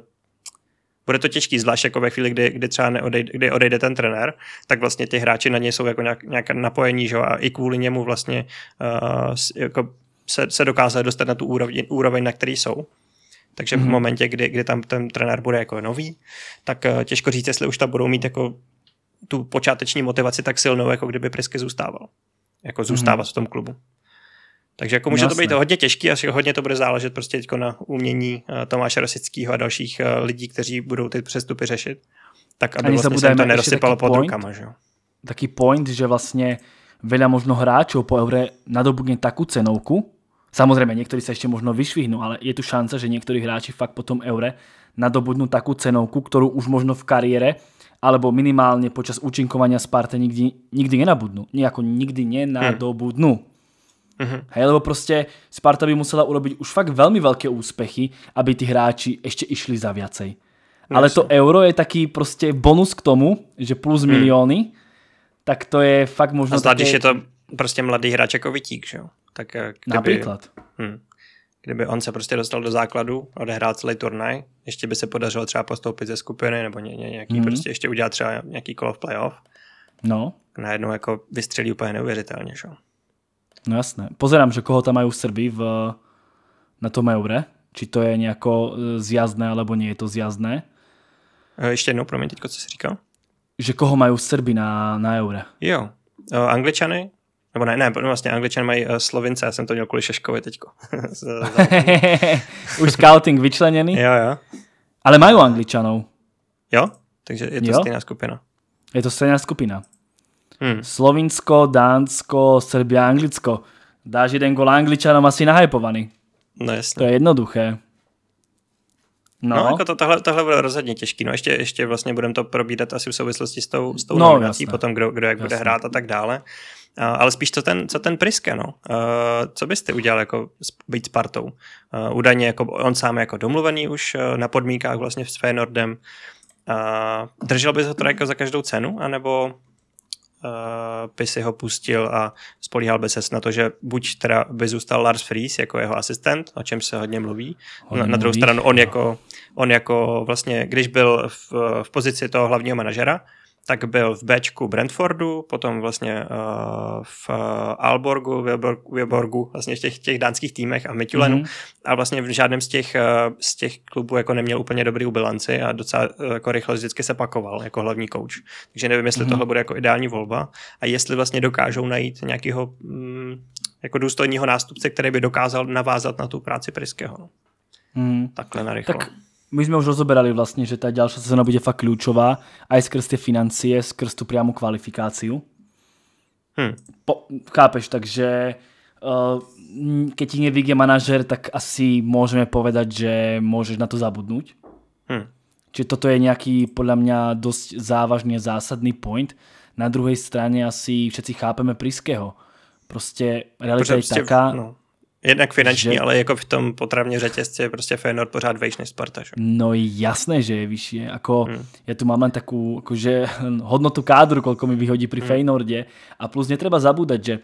bude to těžký, zvlášť jako ve chvíli, kdy, kdy třeba neodejde, kdy odejde ten trenér, tak vlastně ty hráči na něj jsou jako nějak, nějak napojení, že? a i kvůli němu vlastně uh, jako se, se dokázali dostat na tu úroveň, úroveň na který jsou. Takže mm-hmm. v mhm. momentě, kdy, kdy tam ten trenér bude jako nový, tak uh, těžko říct, jestli už tam budou mít jako tu počáteční motivaci tak silnou, jako kdyby Prisky zůstával. Jako mhm. zůstávat mm-hmm. v tom klubu. Takže jako může Jasne. to být hodně těžký a hodně to bude záležet prostě teďko na umění eh, Tomáše Rosického a dalších eh, lidí, kteří budou ty přestupy řešit. Tak aby Ani vlastně se to nerozsypalo pod point, rukama. Že? Taký point, že vlastně veľa možno hráčov po eure nadobudne takú cenovku, Samozrejme, niektorí sa ešte možno vyšvihnú, ale je tu šanca, že niektorí hráči fakt po tom eure nadobudnú takú cenovku, ktorú už možno v kariére alebo minimálne počas účinkovania Sparte nikdy, nikdy nenabudnú. Nejako nikdy nenadobudnú. Hm. Mm-hmm. Hej, lebo prostě Sparta by musela urobiť už fakt velmi velké úspechy, aby tí hráči ještě išli za viacej. No, Ale to euro je taký prostě bonus k tomu, že plus mm. miliony, tak to je fakt možná. A zvlášť, také... když je to prostě mladý hráč jako Vitík, že jo? Tak eh, kdyby... Například. Hmm. Kdyby on se prostě dostal do základu, odehrál celý turnaj, ještě by se podařilo třeba postoupit ze skupiny nebo ně, ně, nějaký mm. prostě ještě udělat třeba nějaký kolo v playoff. No. najednou jako vystřelí úplně neuvěřitelně, že jo? No jasné. Pozerám, že koho tam majú Srby v, na tom eure. Či to je nejako e, zjazdné, alebo nie je to zjazdné. Eh, ještě jednou, promiň, teďko, co jsi říkal? Že koho mají Srby na, na eure. Jo. Eh, Angličany? Nebo ne, ne, no vlastně Angličany mají eh, Slovince, já jsem to měl kvůli Šeškovi teďko. Už scouting vyčleněný? jo, jo. Ale mají Angličanů. Jo? Takže je to jo? stejná skupina. Je to stejná skupina. Hmm. Slovinsko, Dánsko, Srbia, Anglicko. Dáš jeden gol Angličanom asi nahypovaný. No jasně. To je jednoduché. No, no jako to, tohle, tohle bude rozhodně těžký. No, ještě, ještě vlastně budeme to probídat asi v souvislosti s tou, s tou no, nominací, jasné. potom kdo, kdo jak jasné. bude hrát a tak dále. Uh, ale spíš co ten, co ten Priske, no. Uh, co byste udělal jako být Spartou? Uh, údajně jako on sám jako domluvený už uh, na podmínkách vlastně s Feyenoordem. Uh, držel bys ho to jako za každou cenu, anebo Eh, si ho pustil a spolíhal by se na to, že buď teda by zůstal Lars Fries jako jeho asistent, o čem se hodně mluví, hodně na, na druhou mluví. stranu on jako, on jako vlastně, když byl v, v pozici toho hlavního manažera, tak byl v Bčku Brentfordu, potom vlastně eh, v eh, Alborgu, Alborgu vlastně v těch, těch dánských týmech a Mytulenu. Mm-hmm. A vlastně v žádném z těch, eh, z těch klubů jako neměl úplně dobrý bilanci a docela jako rychle vždycky se pakoval jako hlavní coach. Takže nevím, jestli mm-hmm. tohle bude jako ideální volba a jestli vlastně dokážou najít nějakého mm, jako důstojního nástupce, který by dokázal navázat na tu práci Priského. Mm. Takhle rychlo. Tak my sme už rozoberali vlastne, že tá ďalšia sezóna bude fakt kľúčová aj skrz tie financie, skrz tú priamu kvalifikáciu. Hmm. Po, chápeš, takže uh, keď ti nevyjde manažer, tak asi môžeme povedať, že môžeš na to zabudnúť. Hmm. Čiže toto je nejaký podľa mňa dosť závažne zásadný point. Na druhej strane asi všetci chápeme Priského. Prostě realita je prostě taká, no. Jednak finanční, že... ale jako v tom potravně řetězci je prostě Feyenoord pořád vejš než Sparta. Že? No jasné, že je vyšší. Jako, hmm. Ja tu mám len jako, akože, hodnotu kádru, kolko mi vyhodí pri hmm. Feynorde. A plus netreba zabúdať, že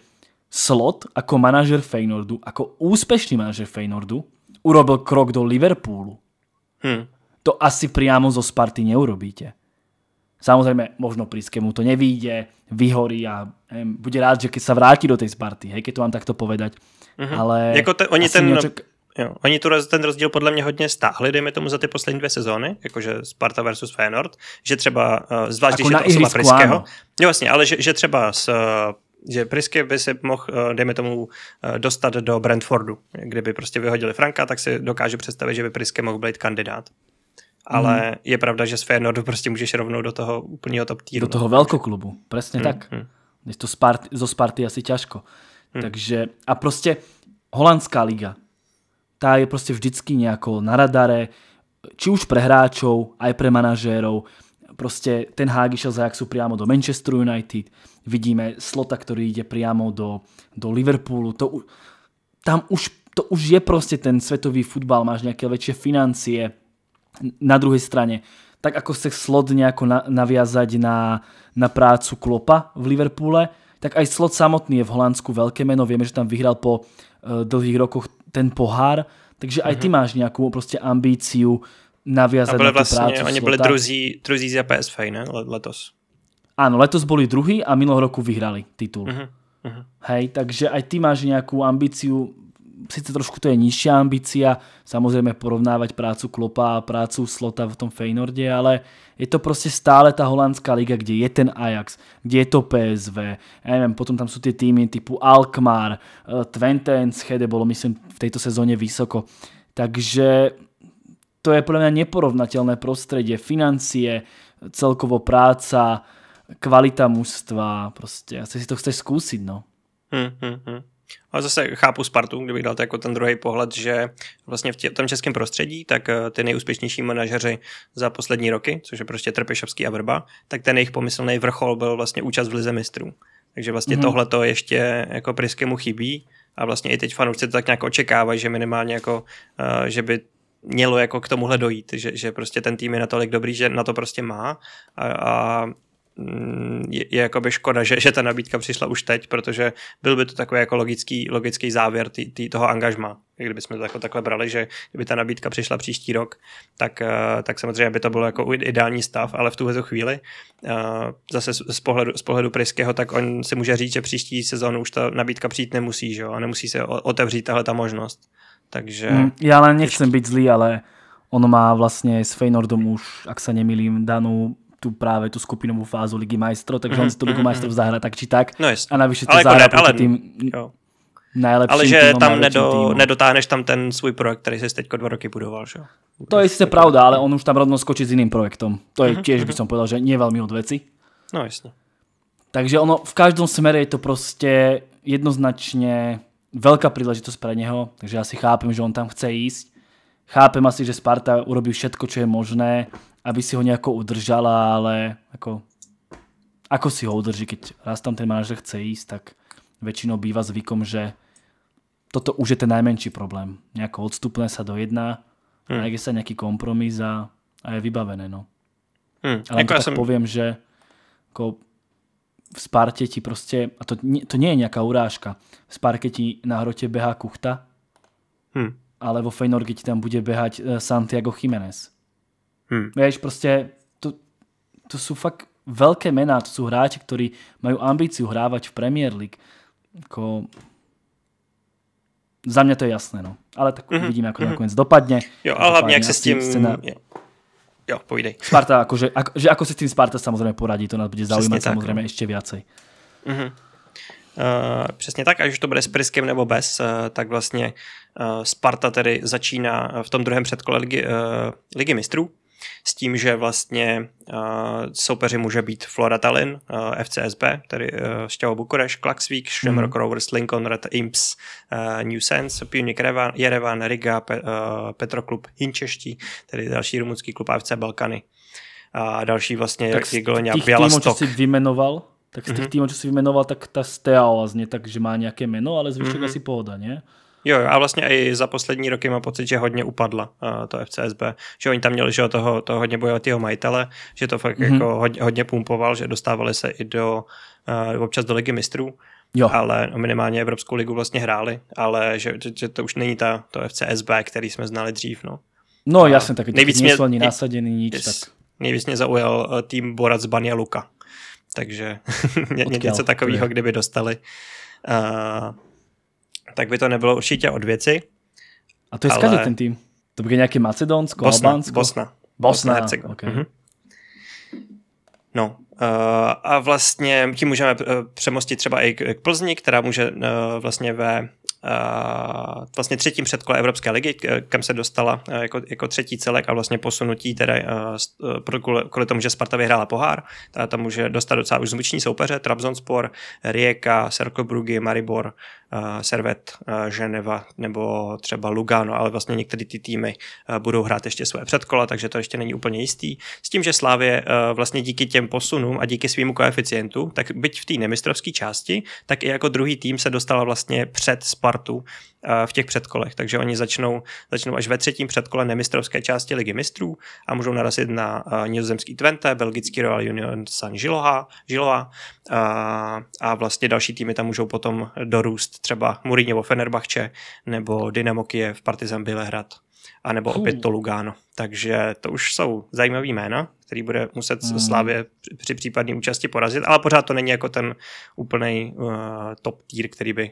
Slot jako manažer Feynordu, jako úspěšný manažer Feynordu, urobil krok do Liverpoolu. Hmm. To asi priamo zo Sparty neurobíte. Samozřejmě, možno Priskému to nevíde, vyhorí a bude rád, že keď sa vráti do tej Sparty, hej, keď to mám takto povedať Mm-hmm. Ale jako te, oni ten... neoček... Jo. Oni tu, ten rozdíl podle mě hodně stáhli, dejme tomu za ty poslední dvě sezóny, jakože Sparta versus Feyenoord, že třeba, eh, zvlášť jako když je to osoba Friského, jo vlastně, ale že, že třeba s eh, že Prisky by se mohl, eh, dejme tomu, dostat do Brentfordu. Kdyby prostě vyhodili Franka, tak si dokážu představit, že by Prisky mohl být kandidát. Ale mm. je pravda, že s Feyenoordu prostě můžeš rovnou do toho úplného top týru. Do toho velkoklubu, přesně mm. tak. Mm. Když to Spart, zo Sparty asi ťažko. Hmm. Takže a prostě holandská liga, tá je prostě vždycky nějako na radare, či už pre hráčov, aj pre manažérov. Prostě ten Hák išiel za Jaxu priamo do Manchester United. Vidíme Slota, ktorý ide priamo do, do Liverpoolu. To, tam už, to už je prostě ten svetový futbal, máš nejaké väčšie financie. Na druhej strane, tak ako chce Slot nejako na, naviazať na, na prácu Klopa v Liverpoole, tak aj Slot samotný je v Holandsku veľké meno. Vieme, že tam vyhral po uh, dlhých rokoch ten pohár, takže aj ty mhm. máš nějakou prostě ambíciu naviazať na vlastně, prácu Oni boli druzí, druzí za PSV, ne? Letos. Áno, letos boli druhý a minulého roku vyhrali titul. Uh-huh, uh-huh. Hej, takže aj ty máš nějakou ambíciu sice trošku to je nižší ambícia, samozřejmě porovnávat prácu Klopa a prácu Slota v tom Feynorde, ale je to prostě stále ta holandská liga, kde je ten Ajax, kde je to PSV, já nevím, potom tam jsou ty týmy typu Alkmaar, eh, Twente, Schede bylo myslím v tejto sezóně vysoko. Takže to je podľa mňa neporovnateľné prostredie, financie, celkovo práca, kvalita mužstva, proste asi si to chceš skúsiť, no. Hmm, hmm, hmm. Ale zase chápu Spartu, kdybych dal to jako ten druhý pohled, že vlastně v tě, tom českém prostředí, tak eh, ty nejúspěšnější manažeři za poslední roky, což je prostě Trpešovský a Vrba, tak ten jejich pomyslný vrchol byl vlastně účast v Lize mistrů. Takže vlastně mm-hmm. tohle to ještě jako Priskemu chybí a vlastně i teď fanoušci to tak nějak očekávají, že minimálně jako, uh, že by mělo jako k tomuhle dojít, že, že prostě ten tým je natolik dobrý, že na to prostě má a, a Mm, je, je jakoby škoda, že, že ta nabídka přišla už teď, protože byl by to takový jako logický, logický závěr tý, tý toho angažma. Kdyby jsme to jako takhle brali, že kdyby ta nabídka přišla příští rok, tak, eh, tak samozřejmě by to bylo jako ideální stav, ale v tuhle chvíli eh, zase z pohledu, z pohledu Priského, tak on si může říct, že příští sezónu už ta nabídka přijít nemusí, že jo? a nemusí se otevřít tahle ta možnost. Takže... Mm, já ale nechcem být zlý, ale on má vlastně s Feynordom už, ak se nemýlim, danou tu právě tu skupinovou fázu Ligy majstrov, takže mm-hmm, on mhm, si tu Ligu mhm, majstrov mhm. zahra tak či tak. No jest. A navíc to jako zahrá jako ne, ale, tým jo. nejlepším Ale že týmom, tam nedo, nedotáhneš tam ten svůj projekt, který jsi teďko dva roky budoval, že? To je sice jako- pravda, ale on už tam rovno skočí s jiným projektem. To je mm-hmm, tiež by som povedal, že nie velmi od veci. No jasně. Takže ono v každém směru je to prostě jednoznačně velká příležitost pro něho, takže já si chápem, že on tam chce jíst. Chápem asi, že Sparta urobí všetko, co je možné, aby si ho nejako udržala, ale jako, ako si ho udrží, keď raz tam ten manažer chce ísť, tak většinou bývá zvykom, že toto už je ten najmenší problém. Nějako odstupné sa dojedná, hmm. najde sa nejaký kompromis a, a je vybavené. No. Hmm. Ale jako tak jsem... poviem, že jako v Spartě ti prostě, a to, to nie je nějaká urážka, v Spartě ti na hrotě běhá Kuchta, hmm. ale vo Feynorgi ti tam bude běhat eh, Santiago Jiménez. Hmm. Vieš, proste to, to sú fakt veľké mená, to sú hráči, ktorí majú ambíciu hrávať v Premier League. Ako... Za mňa to je jasné, no. Ale tak mm-hmm. to ako mm-hmm. nakoniec dopadne. Jo, jako ale hlavne, ak sa s tým... Scéna... Jo, povídej. Sparta, akože, ako, že ako si s tým Sparta samozrejme poradí, to nás bude zaujímať no. samozřejmě samozrejme no. ešte viacej. Mm-hmm. Uh, přesně tak, až to bude s Priskem nebo bez, uh, tak vlastně uh, Sparta tedy začíná v tom druhém předkole ligy, uh, ligy mistrů, s tím, že vlastně uh, soupeři může být Flora Tallinn, uh, eh, FCSB, tedy uh, eh, Šťavo Bukureš, Klaxvík, Shamrock mm. Rovers, Lincoln Red Imps, uh, New Sense, Pionik Revan, Jerevan, Riga, pe, uh, Petroklub Hinčeští, tedy další rumunský klub AFC Balkany. A další vlastně tak těch a co Tak vymenoval? tak z těch mm-hmm. týmov, co si vymenoval, tak ta Stea vlastne, takže má nějaké meno, ale zvyšuje mm-hmm. asi pohoda, ne? Jo, jo, a vlastně i za poslední roky mám pocit, že hodně upadla uh, to FCSB, že oni tam měli že toho, toho hodně bojovatého majitele, že to fakt mm-hmm. jako hodně, hodně pumpoval, že dostávali se i do uh, občas do ligy mistrů, jo. ale no, minimálně Evropskou ligu vlastně hráli, ale že, že to už není ta, to FCSB, který jsme znali dřív, no. No jasně, taky nejvíc mě, ani nasadený, nic jes, tak. Nejvíc mě zaujal eh, tým Borac Bania Luka, takže něco takového, kdyby dostali. Uh, tak by to nebylo určitě od věci. A to je ale... skvělý ten tým? To bude nějaký Macedonsko, Bosna, Albánsko? Bosna. Bosna, Bosna okay. mm-hmm. No uh, a vlastně tím můžeme eh, přemostit třeba i k Plzni, která může uh, vlastně ve uh, vlastně třetím předkole Evropské ligy, kam se dostala uh, jako, jako třetí celek a vlastně posunutí teda uh, kvůli, kvůli tomu, že Sparta vyhrála pohár, ta tam může dostat docela už zmuční soupeře, Trabzonspor, Rijeka, Serkobrugy, Maribor, uh, Servet, uh, Ženeva nebo třeba Lugano, ale vlastně některé ty týmy uh, budou hrát ještě své předkola, takže to ještě není úplně jistý. S tím, že Slávě uh, vlastně díky těm posunům a díky svýmu koeficientu, tak byť v té nemistrovské části, tak i jako druhý tým se dostala vlastně před Sparta Spartu eh, v těch předkolech. Takže oni začnou, začnou až ve třetím předkole nemistrovské části ligy mistrů a můžou narazit na eh, nizozemský Twente, belgický Royal Union San Žiloha, Žiloha a, eh, a vlastně další týmy tam můžou potom dorůst třeba Mourinho Fenerbahče nebo Dynamo Kiev, Partizan Bělehrad a nebo opět to Lugano. Takže to už jsou zajímavý jména, který bude muset hmm. Slávě při případné účasti porazit, ale pořád to není jako ten úplný uh, top tier, který by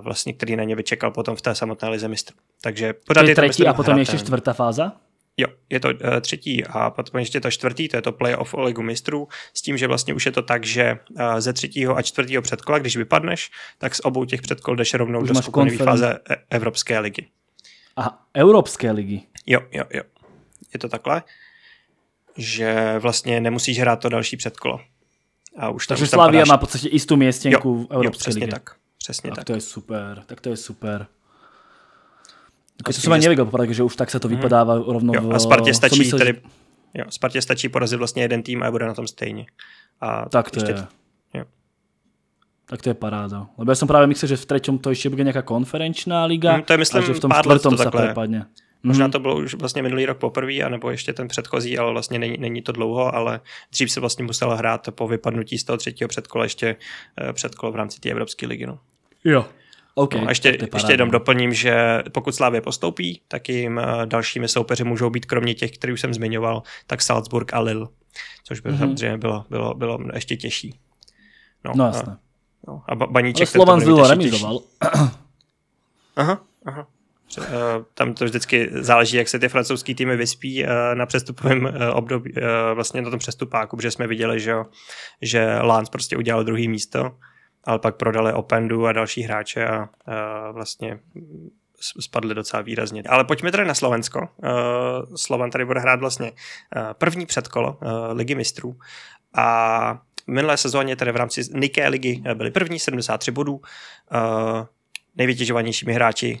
vlastně, který na ně vyčekal potom v té samotné lize mistrů. Takže pořád to je, je třetí a potom ještě čtvrtá fáza? Jo, je to eh, třetí a potom ještě to čtvrtý, to je to playoff o ligu mistrů, s tím, že vlastně už je to tak, že eh, ze třetího a čtvrtého předkola, když vypadneš, tak z obou těch předkol jdeš rovnou už do skupinové fáze eh, Evropské ligy. A Evropské ligy? Jo, jo, jo. Je to takhle, že vlastně nemusíš hrát to další předkolo. A už Takže Slavia má v podstatě jistou městěnku jo, v Evropské jo, přesně ligy. tak. Přesně tak. Tak to je super, tak to je super. Jako, to jsem ani nevěděl, že už tak se to mhm. vypadává hmm. rovno jo, A Spartě stačí, myslel, jo, Spartě stačí porazit vlastně jeden tým a bude na tom stejně. A tak to je. Tak to je paráda. Lebo já jsem právě myslel, že v třetím to ještě bude nějaká konferenčná liga. Hmm, to je myslím, a že v tom čtvrtom se přepadne. Možná mhm. to bylo už vlastně minulý rok poprvé, anebo ještě ten předchozí, ale vlastně není, není to dlouho, ale dřív se vlastně musela hrát po vypadnutí z toho třetího předkola ještě eh, předkolo v rámci té Evropské ligy. No. Jo. Okay, no, ještě, ještě jenom no. doplním, že pokud Slávě postoupí, tak jim eh, dalšími soupeři můžou být kromě těch, který už jsem zmiňoval, tak Salzburg a Lille, což by mm-hmm. samozřejmě bylo, bylo, bylo ještě těžší. No, no jasné. A, no, a Baníček... Ale Slovan z remizoval. Aha, aha. Eh, tam to vždycky záleží, jak se ty francouzský týmy vyspí eh, na přestupovém období, vlastně na tom přestupáku, protože jsme viděli, že, že Lance prostě udělal druhý místo ale pak prodali Opendu a další hráče a, vlastně spadly docela výrazně. Ale pojďme tedy na Slovensko. E, Slovan tady bude hrát vlastně e, první předkolo e, Ligy mistrů a v minulé sezóně tady v rámci Niké ligy byly první 73 bodů nejvytěžovanějšími hráči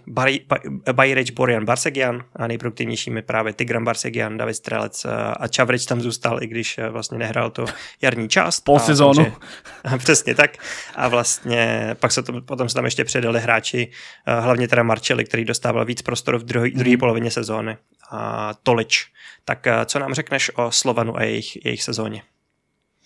Bajreč Borjan Barsegian a nejproduktivnějšími právě Tigran Barsegian, David Strelec eh, a Čavreč tam zůstal, i když eh, vlastně nehrál to jarní část. Po sezónu. Takže, přesně tak. A vlastně pak se to, potom se tam ještě předali hráči, eh, hlavně teda Marcelli, který dostával víc prostoru v druhé mm. polovině sezóny. A Tolič. Tak co nám řekneš o Slovanu a jejich, jejich sezóně?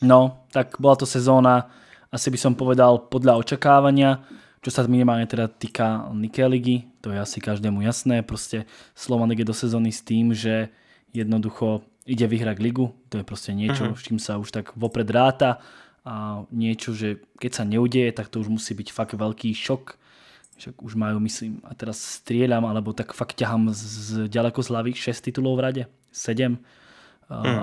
No, tak byla to sezóna, asi by som povedal, podľa očakávania čo sa minimálne teda týka Nike ligy, to je asi každému jasné, prostě Slovan je do sezóny s tým, že jednoducho ide vyhrať ligu, to je prostě niečo, uh mhm. -huh. s čím sa už tak vopred ráta a niečo, že keď sa neudeje, tak to už musí byť fakt veľký šok, však už majú, myslím, a teraz strieľam, alebo tak fakt ťahám z, z ďaleko z hlavy 6 titulov v rade, 7, Hmm.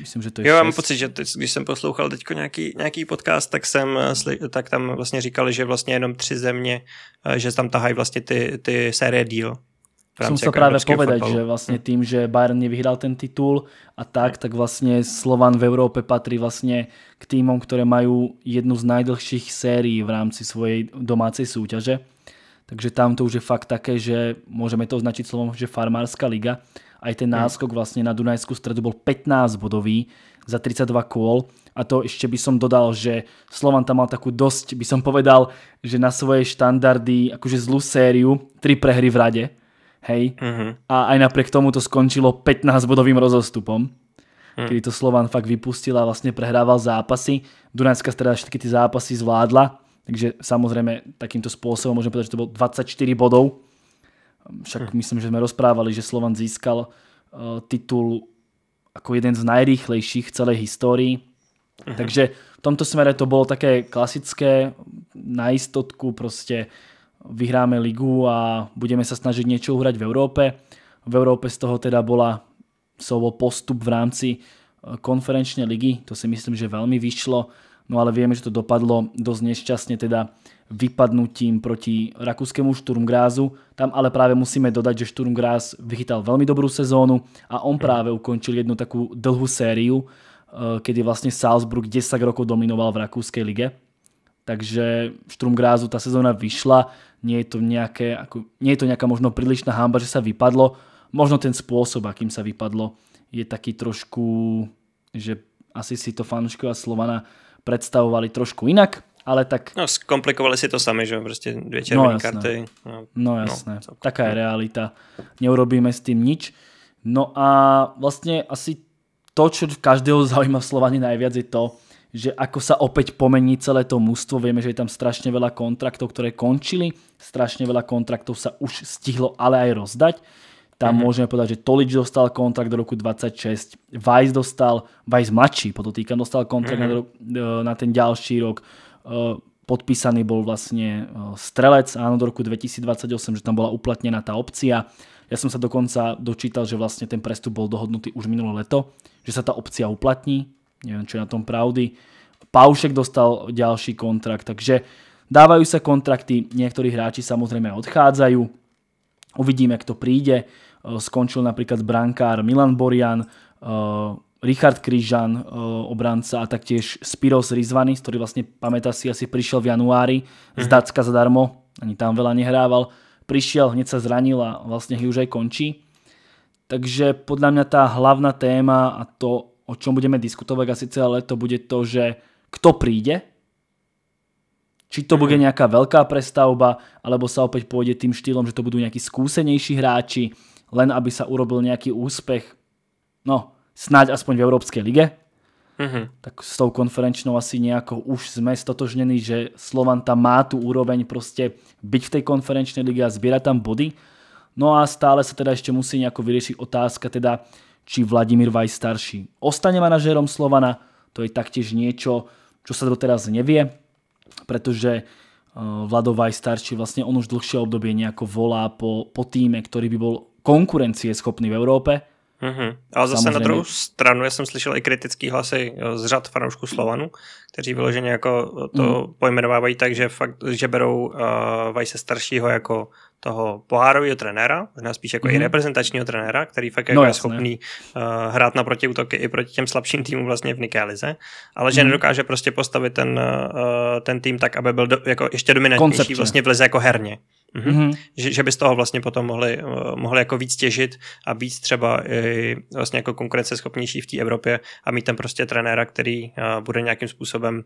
Myslím, že to je Jo, šest. já mám pocit, že teď, když jsem poslouchal teď nějaký, nějaký podcast, tak jsem eh, tak tam vlastně říkali, že vlastně jenom tři země, eh, že tam tahají vlastně ty, ty série díl. Jsem to jako právě povedat, povedať, fotbalu. že vlastne hmm. tím, že Bayern nevyhrál ten titul a tak, tak vlastně Slovan v Evropě patří vlastně k týmům, které mají jednu z nejdelších sérií v rámci svojej domácí súťaže. Takže tam to už je fakt také, že můžeme to označit slovom, že farmářská liga. Aj ten náskok vlastne na Dunajskú stredu bol 15 bodový za 32 kôl. A to ešte by som dodal, že Slovan tam mal takú dosť, by som povedal, že na svoje štandardy, akože zlú sériu, tri prehry v rade. Hej. Uh-huh. A aj napriek tomu to skončilo 15-bodovým rozostupom. Hmm. kedy to Slovan fakt vypustil a vlastne prehrával zápasy. Dunajská streda všetky ty zápasy zvládla, takže samozrejme takýmto spôsobom môžem povedať, že to bolo 24 bodov však hm. myslím, že jsme rozprávali, že Slovan získal uh, titul jako jeden z najrýchlejších v celé historii. Hm. Takže v tomto smere to bylo také klasické na istotku, prostě vyhráme ligu a budeme se snažit něco uhrať v Evropě. V Evropě z toho teda byla slovo postup v rámci eh, konferenčné ligy, to si myslím, že velmi vyšlo, no ale víme, že to dopadlo dost nešťastně teda vypadnutím proti rakouskému Šturmgrázu. Tam ale právě musíme dodať, že Šturmgráz vychytal velmi dobrou sezónu a on mhm. právě ukončil jednu takú dlhú sériu, eh, kedy vlastně Salzburg 10 rokov dominoval v rakouské lige. Takže Šturmgrázu ta sezóna vyšla, nie je to, nejaké, ako, nie je to nejaká možno prílišná hamba, že sa vypadlo. Možno ten spôsob, akým sa vypadlo, je taký trošku, že asi si to fanúškova Slovana predstavovali trošku inak ale tak... No, zkomplikovali si to sami, že prostě dvě no, červené no, karty. No, no, no jasné, no, taká je realita. Neurobíme s tím nič. No a vlastně asi to, čo každého zaujíma Slovani najviac je to, že ako sa opäť pomení celé to mústvo. Vieme, že je tam strašne veľa kontraktov, ktoré končili, strašne veľa kontraktov sa už stihlo ale aj rozdať. Tam mm-hmm. môžeme povedať, že Tolič dostal kontrakt do roku 26, Vice dostal, Vice mladší podotýkam, dostal kontrakt mm-hmm. na, na ten ďalší rok, Eh, podpísaný bol vlastne eh, strelec áno do roku 2028, že tam bola uplatnená tá opcia. Ja som sa dokonca dočítal, že vlastne ten prestup bol dohodnutý už minulé leto, že sa tá opcia uplatní. Neviem, čo je na tom pravdy. Paušek dostal ďalší kontrakt, takže dávajú sa kontrakty, niektorí hráči samozrejme odchádzajú. Uvidíme, kto príde. Eh, skončil napríklad brankár Milan Borian, Richard Kryžan, eh, obranca a taktiež Spiros Rizvany, ktorý vlastne, pamätá si, asi prišiel v januári mm-hmm. z mhm. Dacka zadarmo, ani tam veľa nehrával. Prišiel, hneď sa zranil a vlastne už aj končí. Takže podľa mňa tá hlavná téma a to, o čom budeme diskutovať asi celé leto, bude to, že kto príde, či to bude mhm. nejaká veľká prestavba, alebo sa opäť pôjde tým štýlom, že to budú nejakí skúsenejší hráči, len aby sa urobil nejaký úspech. No, snáď aspoň v Európskej lige. Mm-hmm. Tak s tou konferenčnou asi nejako už sme stotožnení, že Slovan tam má tu úroveň proste byť v tej konferenčnej lige a zbierať tam body. No a stále sa teda ešte musí nejako vyriešiť otázka teda, či Vladimír Vaj starší ostane manažérom Slovana. To je taktiež niečo, čo sa doteraz nevie, pretože eh, Vlado Vaj starší vlastne on už dlhšie obdobie nejako volá po, po týme, ktorý by bol schopný v Európe Mm-hmm. Ale zase Samozřejmě. na druhou stranu, já jsem slyšel i kritický hlasy z řad fanoušků Slovanů, kteří vyloženě jako to mm. pojmenovávají tak, že, fakt, že berou uh, Vajse staršího jako toho pohárového trenéra, možná spíš jako mm. hmm i mhm. reprezentačního trenéra, který fakt no, jako je schopný uh, hrát na protiútoky i proti těm slabším týmům vlastně v Nikélize, ale že mm. nedokáže prostě postavit ten, uh, ten tým tak, aby byl do, jako ještě dominantnější Konceptně. vlastně v lize jako herně. Mm-hmm. Že, že by z toho vlastně potom mohli, eh, mohli jako víc těžit a být třeba i vlastně jako konkurenceschopnější v té Evropě a mít tam prostě trenéra, který eh, bude nějakým způsobem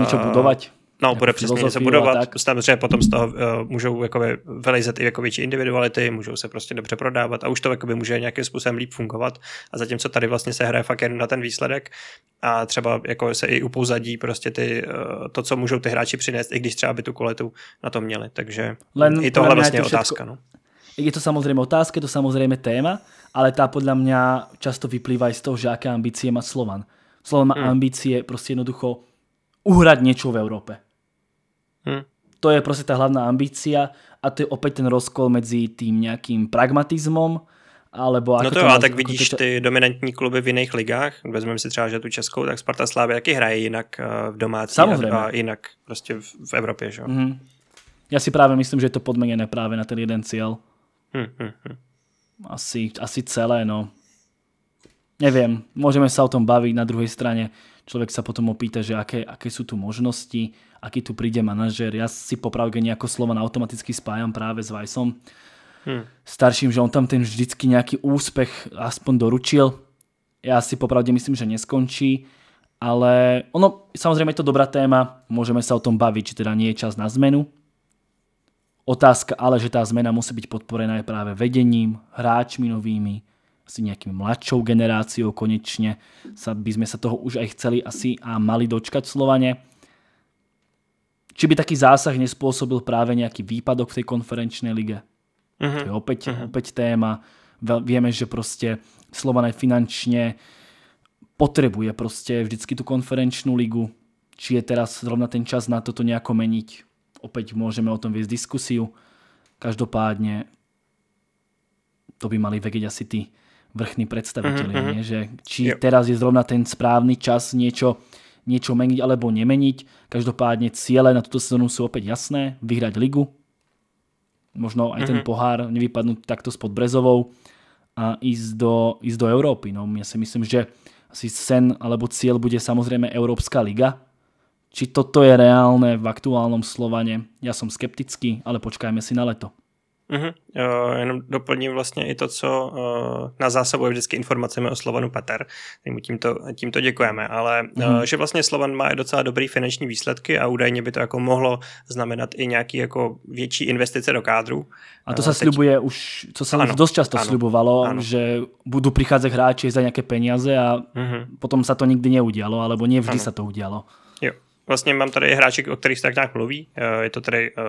něco eh, budovat. No, jako bude přesně se budovat. Tak. Samozřejmě potom z toho uh, můžou jakoby, vylejzet i jako větší individuality, můžou se prostě dobře prodávat a už to jakoby, může nějakým způsobem líp fungovat. A zatímco tady vlastně se hraje fakt jen na ten výsledek a třeba jako se i upouzadí prostě ty, uh, to, co můžou ty hráči přinést, i když třeba by tu koletu na to měli. Takže Len, i tohle vlastně je všetko... otázka. No. Je to samozřejmě otázka, je to samozřejmě téma, ale ta podle mě často vyplývá i z toho, že jaké ambície má Slovan. Slovan má hmm. ambície prostě jednoducho uhrať niečo v Európe Hm. To je proste tá hlavná ambícia a to je opäť ten rozkol medzi tým nejakým pragmatizmom, alebo ako no jako to to a tak jako vidíš to... ty dominantní kluby v jiných ligách, vezmeme si třeba, že tu Českou, tak Sparta Slávy taky hraje jinak eh, v domácí Samozřejmě. a jinak prostě v Evropě. Že? Mm. Já si právě myslím, že je to podmeněné právě na ten jeden cíl. Hmm, hmm, hmm. Asi, asi celé, no. nevím. můžeme se o tom bavit na druhé straně človek sa potom opýta, že aké, aké sú tu možnosti, aký tu príde manažer. Ja si popravde nejako slova automaticky spájam práve s Vajsom hmm. starším, že on tam ten vždycky nejaký úspech aspoň doručil. Ja si popravde myslím, že neskončí, ale ono, samozrejme je to dobrá téma, môžeme sa o tom baviť, či teda nie je čas na zmenu. Otázka ale, že tá zmena musí byť podporená je práve vedením, hráčmi novými, asi nejakým mladšou generáciou konečne sa, by sme sa toho už aj chceli asi a mali dočkať Slovane. Či by taký zásah nespôsobil práve nejaký výpadok v tej konferenčnej lige? Uh-huh. To je opäť, uh-huh. opäť téma. Vieme, že proste Slovan aj finančne potrebuje proste vždycky tú konferenčnú ligu. Či je teraz zrovna ten čas na toto nejako meniť? Opäť môžeme o tom viesť diskusiu. Každopádne to by mali vedieť asi tí vrchní predstavitelia, mm-hmm. Mhm. že či jo. teraz je zrovna ten správny čas niečo, niečo meniť alebo nemeniť. Každopádně ciele na tuto sezónu sú opäť jasné, vyhrať ligu, možno aj mm-hmm. ten mhm. pohár nevypadnúť takto spod Brezovou a ísť do, ísť do Európy. No, ja si myslím, že asi sen alebo cieľ bude samozrejme Európska liga. Či toto je reálne v aktuálnom Slovane? Ja som skeptický, ale počkajme si na leto. Uh-huh. Uh, jenom doplním vlastně i to, co uh, na je vždycky informacemi o Slovanu Peter, Tak mu tímto, tímto děkujeme, ale uh-huh. uh, že vlastně Slovan má docela dobrý finanční výsledky a údajně by to jako mohlo znamenat i nějaký jako větší investice do kádru. A to uh, se teď... slibuje už, co se ano, už dost často ano, slibovalo, ano. že budou přicházet hráči za nějaké peníze a uh-huh. potom se to nikdy neudialo, alebo nie vždy se to udělalo. Vlastně mám tady hráček, o kterých se tak nějak mluví. Eh, je to tady eh,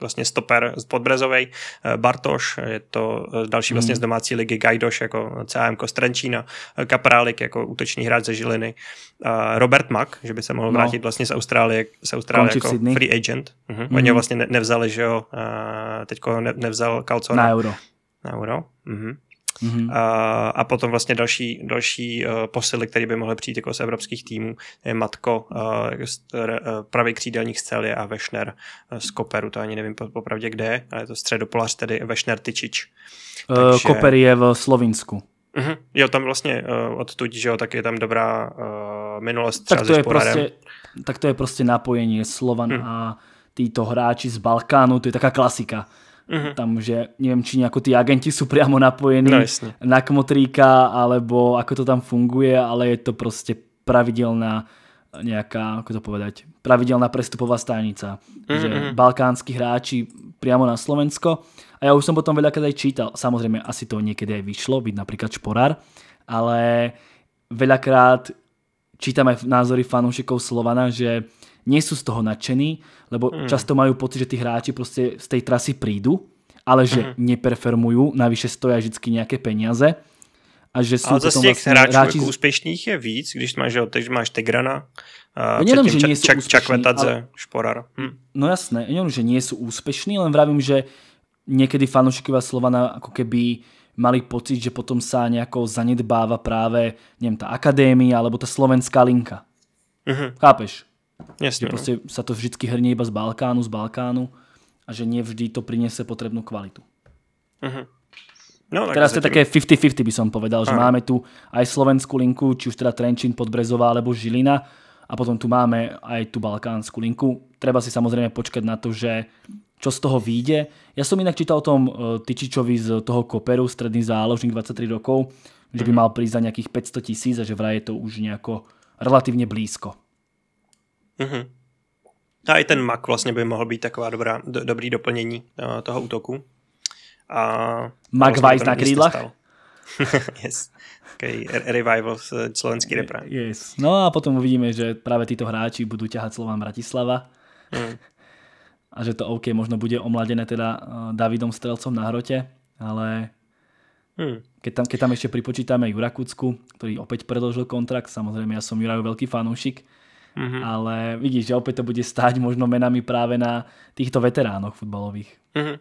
vlastně stoper z Podbrezovej, eh, Bartoš, je to další vlastně hmm. z domácí ligy Gajdoš jako CAM Kostrančína, Kaprálik jako útočný hráč ze Žiliny, Robert Mack, že by se mohl no. vrátit no. vlastně z Austrálie, z Austrálie jako free agent. Mhm. Hmm. Oni ho vlastně nevzali, že jo, teďko nevzal Kalcona. Na euro. Na euro. Mhm. Mm-hmm. A, a potom vlastně další, další eh, posily, které by mohly přijít jako z evropských týmů, je Matko, eh, eh, pravý křídelník z Celie a Vešner z Koperu, to ani nevím popravdě kde ale je to středopolař, tedy Vešner Tyčič. Takže... Koper je v Slovinsku. Mm-hmm. Jo, tam vlastně uh, odtud, že jo, tak je tam dobrá uh, minulost tak to, je prostě, tak to je prostě napojení Slovan hmm. a títo hráči z Balkánu, to je taká klasika. Mm-hmm. Tam že, neviem, či nejako tí agenti sú priamo napojení no, na kmotríka, alebo ako to tam funguje, ale je to proste pravidelná nejaká, ako to povedať, pravidelná prestupová stanica. Mm-hmm. Že mhm. balkánsky hráči priamo na Slovensko. A ja už som potom veľakrát aj čítal. Samozrejme, asi to niekedy aj vyšlo, byť napríklad šporár, ale veľakrát čítam aj názory fanúšikov Slovana, že nie sú z toho nadšení, lebo mm. často majú pocit, že tí hráči proste z tej trasy prídu, ale že mm. neperformujú, navyše stojí vždycky nějaké peniaze. A že jsou ale zase těch vlastně hráčů hráči... jako úspěšných je víc, když máš, že teď máš Tigrana, a no že nie sú čak, úspešní, ale... Šporar. Hm. No jasné, nejenom, že nie sú úspešní, len vravím, že niekedy fanúšikovia Slovana ako keby mali pocit, že potom sa nejako zanedbáva práve, neviem, tá akadémia alebo tá slovenská linka. Uh mhm. -huh. Chápeš? Jasně, že no. prostě no. sa to vždycky hrnie iba z Balkánu, z Balkánu a že nevždy to prinese potrebnú kvalitu. Uh-huh. No, tak Teraz to je také 50-50 by som povedal, že Aha. máme tu aj slovenskú linku, či už teda Trenčín, Podbrezová alebo Žilina a potom tu máme aj tú balkánsku linku. Treba si samozrejme počkať na to, že čo z toho vyjde. Ja som inak čítal o tom e, Tyčičovi z toho Koperu, stredný záložník 23 rokov, že by mhm. mal prísť za nejakých 500 tisíc a že vraj je to už nejako relatívne blízko. Mm-hmm. A i ten mak vlastně by mohl být taková dobrá, do, dobrý doplnění uh, toho útoku. A mak vlastně na krídlach? yes. Okay. Revival eh, slovenský eh, repra. Yes. No a potom uvidíme, že právě tyto hráči budou ťahat slovám Bratislava. Mm. A že to OK možno bude omladené teda Davidom Strelcom na hrote, ale Hmm. Keď, tam, keď tam ešte pripočítame Jura Kucku, ktorý opäť predložil kontrakt, samozrejme ja som Juraju veľký fanúšik, Mm-hmm. Ale vidíš, že opět to bude stát možno menami právě na těchto veteránoch futbalových. Mm-hmm.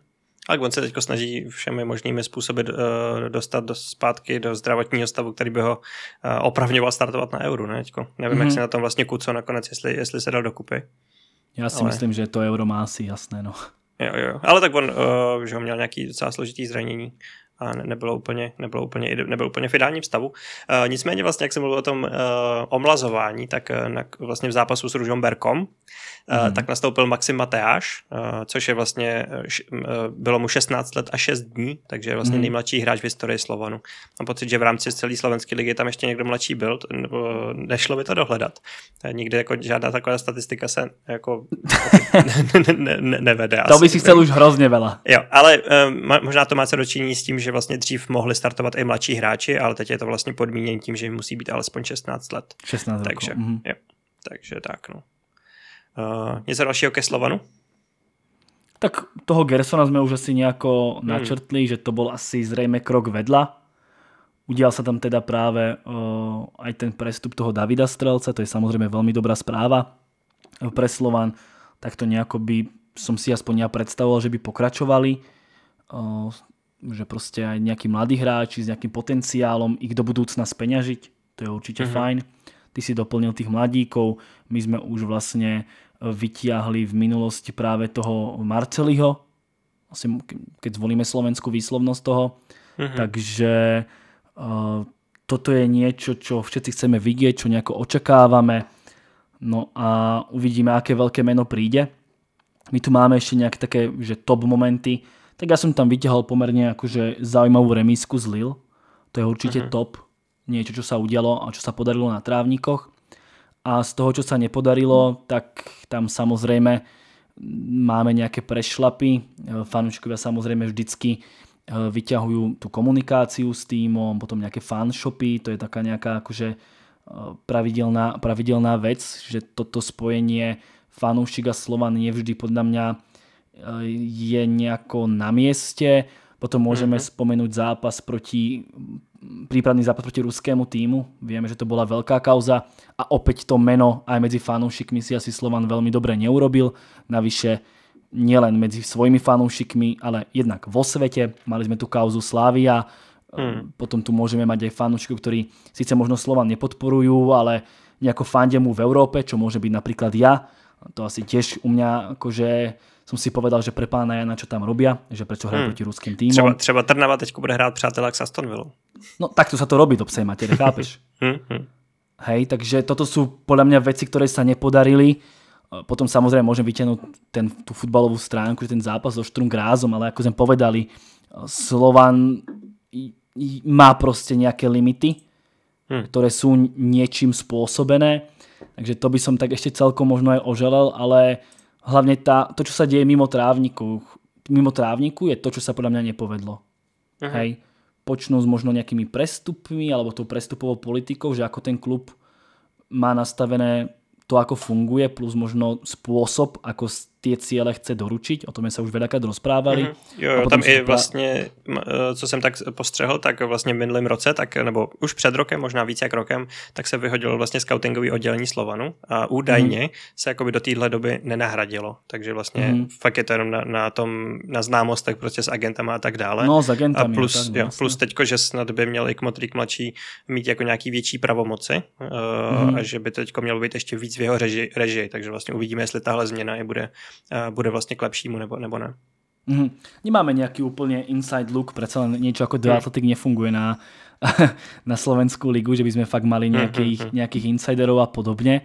Ale on se teď snaží všemi možnými způsoby eh, dostat do, zpátky do zdravotního stavu, který by ho eh, opravňoval startovat na euro, Ne? Teďko. Nevím, mm-hmm. jak mhm. se na tom vlastně Kuco nakonec, jestli, jestli se dal dokupy. Já si Ale... myslím, že to euro má asi jasné. No. Jo, jo, ale tak on, uh, že ho měl nějaký docela složitý zranění a nebylo úplně, nebylo úplně, nebylo úplně v ideálním stavu. E, nicméně vlastně, jak jsem mluvil o tom e, omlazování, tak e, vlastně v zápasu s Berkom. Mm. Tak nastoupil Maxim Mateáš, eh, což je vlastně, eh, bylo mu 16 let a 6 dní, takže je vlastně mm. nejmladší hráč v historii Slovanu. Mám pocit, že v rámci celé slovenské ligy tam ještě někdo mladší byl, nebo nešlo by to dohledat. Nikdy jako žádná taková statistika se jako ne, ne, ne, nevede. To by si chtěl už hrozně vela. Jo, ale možná to má se dočinění s tím, že vlastně dřív mohli startovat i mladší hráči, ale teď je to vlastně podmíněn tím, že musí být alespoň 16 let. 16 takže, mm. jo, takže tak, no. Uh, něco dalšího ke Slovanu? Tak toho Gersona sme už asi nejako hmm. načrtli, že to bol asi zrejme krok vedla. Udial sa tam teda práve uh, aj ten prestup toho Davida Strelca, to je samozrejme veľmi dobrá správa eh, pre Slovan. to nejako by som si aspoň ja predstavoval, že by pokračovali. Uh, že proste aj nejakí mladí hráči s nejakým potenciálom ich do budúcna speňažiť, to je určite -hmm. fajn ty si doplnil tých mladíkov, my sme už vlastne eh, vytiahli v minulosti práve toho Marceliho, asi keď zvolíme slovenskú výslovnosť toho, mm-hmm. takže uh, toto je niečo, čo všetci chceme vidieť, čo nejako očakávame, no a uvidíme, aké veľké meno príde. My tu máme ešte nejaké také, že top momenty, tak ja som tam vytiahol pomerne akože zaujímavú remisku z Lille, to je určite mhm. top, niečo, čo sa udialo a čo sa podarilo na trávnikoch. A z toho, čo sa nepodarilo, tak tam samozrejme máme nejaké prešlapy. Fanúškovia samozrejme vždycky eh, vyťahujú tú komunikáciu s týmom, potom nejaké fanshopy, to je taká nejaká akože eh, pravidelná, pravidelná vec, že toto spojenie fanúšik a Slovan je vždy podľa mňa eh, je nejako na mieste. Potom môžeme mm -hmm. spomenúť zápas proti prípadný zápas proti ruskému týmu. Vieme, že to bola veľká kauza a opäť to meno aj medzi fanúšikmi si asi Slovan veľmi dobre neurobil. Navyše nielen medzi svojimi fanúšikmi, ale jednak vo svete. Mali sme tu kauzu Slavia, hmm. potom tu môžeme mať aj fanúšikov, ktorí síce možno Slovan nepodporujú, ale nejako fandemu v Európe, čo môže byť napríklad ja. To asi tiež u mňa akože Som si povedal, že pre pána Jana, čo tam robia, že prečo hrajú hmm. proti ruským týmom. Třeba, třeba Trnava teď bude hrát přátelé k Astonville. No tak to sa to robí do psej matere, chápeš? Hmm, hmm. Hej, takže toto sú podľa mňa veci, ktoré sa nepodarili. Potom samozrejme môžem vyťahnuť ten, tú futbalovú stránku, ten zápas so Štrum Grázom, ale ako sme povedali, Slovan má proste nejaké limity, hmm. ktoré sú niečím spôsobené. Takže to by som tak ešte celkom možno aj oželel, ale hlavne tá, to, čo sa deje mimo trávniku, mimo trávniku je to, čo sa podľa mňa nepovedlo. Uh-huh. Hej. Počnú s možno nejakými prestupmi alebo tou prestupovou politikou, že ako ten klub má nastavené to, ako funguje, plus možno spôsob, ako ty cíle chce doručit, o tom se už vedakrát rozprávali. Mm-hmm. Jo, jo tam i vlastně, e, co jsem tak postřehl, tak vlastně v minulém roce, tak, nebo už před rokem, možná víc jak rokem, tak se vyhodilo vlastně scoutingový oddělení Slovanu a údajně mm-hmm. se jakoby do téhle doby nenahradilo, takže vlastně mm-hmm. fakt je to jenom na, na tom, na známostech prostě s agentama a tak dále. No, s agentami. A plus, tak, jo, vlastně. plus teďko, že snad by měl i Kmotrik mladší mít jako nějaký větší pravomoci mm-hmm. a že by teďko mělo být ještě víc v jeho režii, reži, takže vlastně uvidíme, jestli tahle změna i bude bude vlastně k lepšímu nebo, nebo ne. Mm -hmm. Nemáme nějaký úplně inside look, predsa len něco jako do mhm. Atletik nefunguje na, na slovenskou ligu, že bychom fakt mali mhm, nějakých, mm -hmm. a podobně,